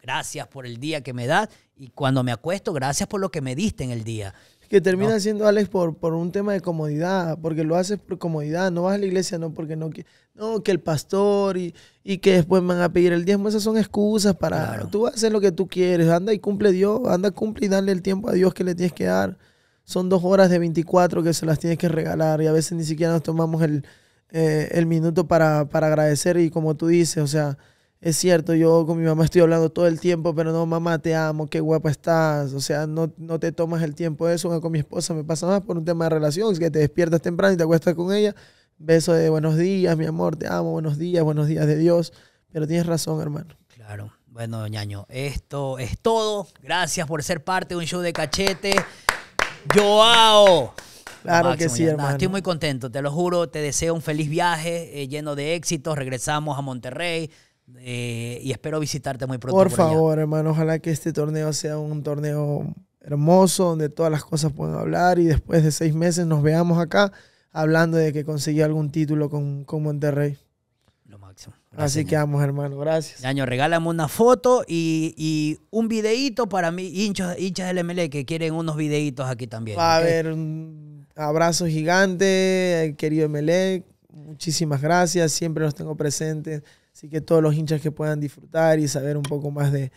gracias por el día que me das y cuando me acuesto, gracias por lo que me diste en el día que termina siendo Alex por, por un tema de comodidad, porque lo haces por comodidad, no vas a la iglesia, no porque no, que, no, que el pastor y, que después me van a pedir el diezmo, esas son excusas para, tú haces lo que tú quieres, anda y cumple Dios, anda, cumple y dale el tiempo a Dios que le tienes que dar. Son dos horas de 24 que se las tienes que regalar y a veces ni siquiera nos tomamos el, eh, el minuto para, para agradecer y como tú dices, o sea, es cierto, yo con mi mamá estoy hablando todo el tiempo, pero no, mamá, te amo, qué guapa estás. O sea, no, no te tomas el tiempo de eso. Con mi esposa me pasa más por un tema de relación, que te despiertas temprano y te acuestas con ella. Beso de buenos días, mi amor, te amo, buenos días, buenos días de Dios. Pero tienes razón, hermano. Claro. Bueno, doñaño, esto es todo. Gracias por ser parte de un show de cachete. Joao. Claro que sí, hermano. estoy muy contento, te lo juro. Te deseo un feliz viaje eh, lleno de éxitos. Regresamos a Monterrey. Eh, y espero visitarte muy pronto. Por, favor, hermano, ojalá que este torneo sea un torneo hermoso, donde todas las cosas puedan hablar y después de seis meses nos veamos acá hablando de que conseguí algún título con, con Monterrey. Lo máximo. Así que vamos, hermano, gracias. Año, regálame una foto y, y un videíto para mí, hinchas, hinchas del MLE que quieren unos videitos aquí también. Va a haber un abrazo gigante, querido MLE. Muchísimas gracias, siempre los tengo presentes Así que todos los hinchas que puedan disfrutar y saber un poco más de,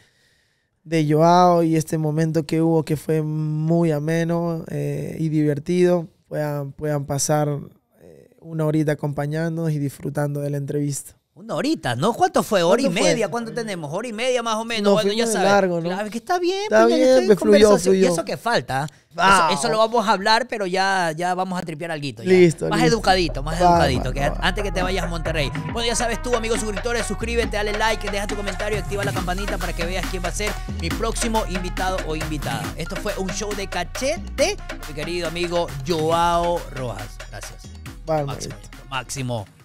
de Joao y este momento que hubo que fue muy ameno eh, y divertido, puedan, pasar eh, una horita acompañándonos y disfrutando de la entrevista. Una horita, ¿no? ¿Cuánto fue? ¿Hora y media? ¿Cuánto tenemos? ¿Hora y media más o menos? bueno, ya sabes. que está bien. Está pues, me fluyó, Y eso que falta. ¿ah? Ah, eso, lo vamos a hablar, pero ya, ya vamos a tripear algo. Listo. Más educadito, más educadito. antes que te vayas a Monterrey. Bueno, ya sabes tú, amigos suscriptores, suscríbete, dale like, deja tu comentario, activa la campanita para que veas quién va a ser mi próximo invitado o invitada. Esto fue un show de cachete, mi querido amigo Joao Rojas. Gracias. máximo. máximo.